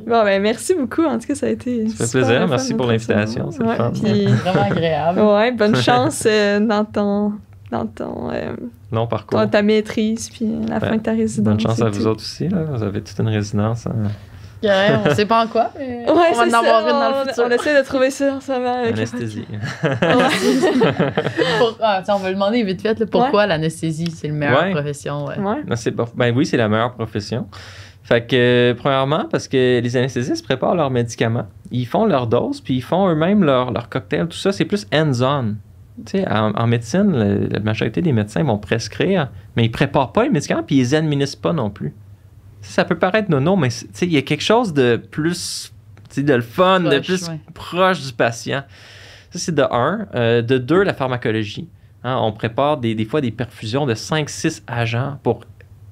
Bon, ben, merci beaucoup. En tout cas, ça a été. Ça fait plaisir. Merci pour l'invitation. C'est vraiment agréable. Ouais, bonne chance euh, dans ton. Dans ton. non, euh, parcours. Dans ta maîtrise, puis la ben, fin de ta résidence. Bonne chance à vous autres aussi. Vous avez toute une résidence. Hein. On on sait pas en quoi, mais on va en avoir une dans le futur. On essaie de trouver ça, ça va. Anesthésie. Ah, on va demander vite fait pourquoi l'anesthésie, c'est la meilleure profession. ben oui, c'est la meilleure profession. Fait que, euh, premièrement, parce que les anesthésistes préparent leurs médicaments, ils font leur dose, puis ils font eux-mêmes leur, leur cocktail, tout ça, c'est plus hands-on. En, en, médecine, la, majorité des médecins vont prescrire, mais ils préparent pas les médicaments, puis ils les administrent pas non plus ça peut paraître nono, mais il y a quelque chose de plus, de le fun, de plus proche du patient. Ça, c'est de un. Euh, de deux, la pharmacologie. Hein, on prépare des, des, fois des perfusions de 5-6 agents pour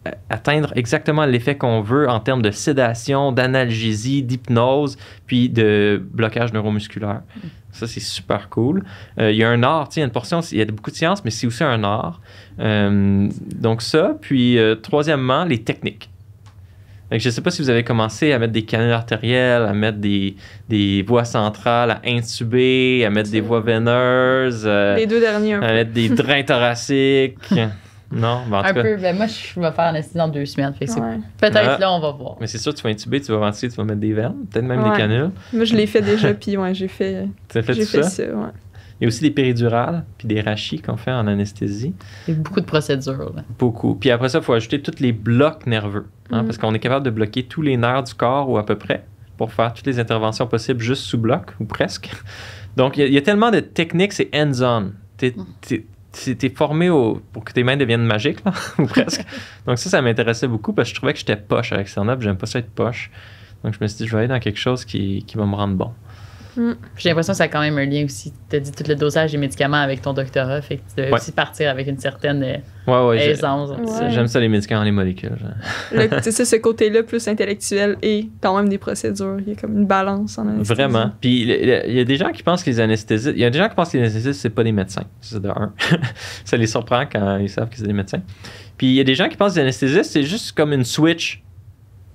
euh, atteindre exactement l'effet qu'on veut en termes de sédation, d'analgésie, d'hypnose, puis de blocage neuromusculaire. Mm. Ça, c'est super cool. Euh, il y a un art, il y a une portion, il y a beaucoup de sciences, mais c'est aussi un art. donc ça, puis troisièmement, les techniques je ne sais pas si vous avez commencé à mettre des canules artérielles, à mettre des, des voies centrales, à intuber, à mettre des voies veineuses. Euh, les deux derniers. À mettre des drains thoraciques. Non, en tout cas... un peu. Ben moi, je vais faire un incident dans deux semaines. Ouais. Peut-être ah. là, on va voir. Mais c'est sûr, tu vas intuber, tu vas ventiler, tu vas mettre des verres, peut-être même des canules. Moi, je l'ai fait déjà, puis ouais, j'ai fait. J'ai fait ça, ça ouais. Il y a aussi des péridurales, puis des rachis qu'on fait en anesthésie. Il y a beaucoup de procédures. Beaucoup. Puis après ça, il faut ajouter tous les blocs nerveux, hein, mm. parce qu'on est capable de bloquer tous les nerfs du corps ou à peu près pour faire toutes les interventions possibles juste sous bloc ou presque. Donc, il y, a tellement de techniques, c'est hands-on. T'es mm. es, formé pour que tes mains deviennent magiques, ou presque. Donc, ça, ça m'intéressait beaucoup parce que je trouvais que j'étais poche avec Cernop. je J'aime pas ça être poche. Donc, je me suis dit, je vais aller dans quelque chose qui va me rendre bon. Mm. J'ai l'impression que ça a quand même un lien aussi. Tu as dit tout le dosage des médicaments avec ton doctorat, fait que tu devais aussi partir avec une certaine euh, ouais, J'aime ça, les médicaments, les molécules. Tu ce côté-là, plus intellectuel et quand même des procédures. Il y a comme une balance Vraiment. Puis il y a des gens qui pensent que les anesthésistes, il y a des gens qui pensent que les anesthésistes, c'est pas des médecins. C'est de ça les surprend quand ils savent que c'est des médecins. Puis il y a des gens qui pensent que les anesthésistes, c'est juste comme une switch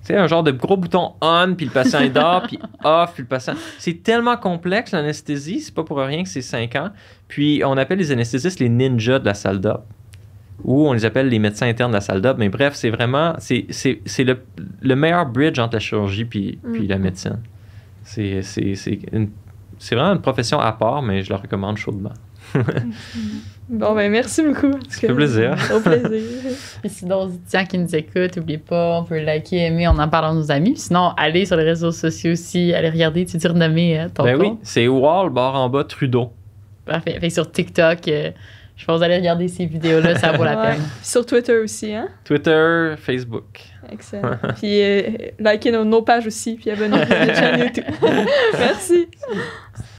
c'est un genre de gros bouton on, puis le patient est dort, puis off, puis le patient. C'est tellement complexe l'anesthésie, c'est pas pour rien que c'est 5 ans. Puis on appelle les anesthésistes les ninjas de la salle d'op. Ou on les appelle les médecins internes de la salle d'op. Mais bref, c'est vraiment. C'est le, meilleur bridge entre la chirurgie puis, puis la mm-hmm. médecine. C'est vraiment une profession à part, mais je la recommande chaudement. Mm-hmm. Bon, ben merci beaucoup. c'est un plaisir. Au plaisir. Et sinon, tiens qui nous écoutent, n'oubliez pas, on peut liker, aimer, on en parle à nos amis. Sinon, allez sur les réseaux sociaux aussi, allez regarder, tu dis renommer hein, ton Ben oui, c'est Wall, barre en bas, Trudeau. Parfait. sur TikTok, euh, je pense aller regarder ces vidéos-là, ça vaut la peine. sur Twitter aussi, hein? Twitter, Facebook. Excellent. puis euh, likez nos, nos, pages aussi, puis abonnez-vous à notre chaîne YouTube. merci.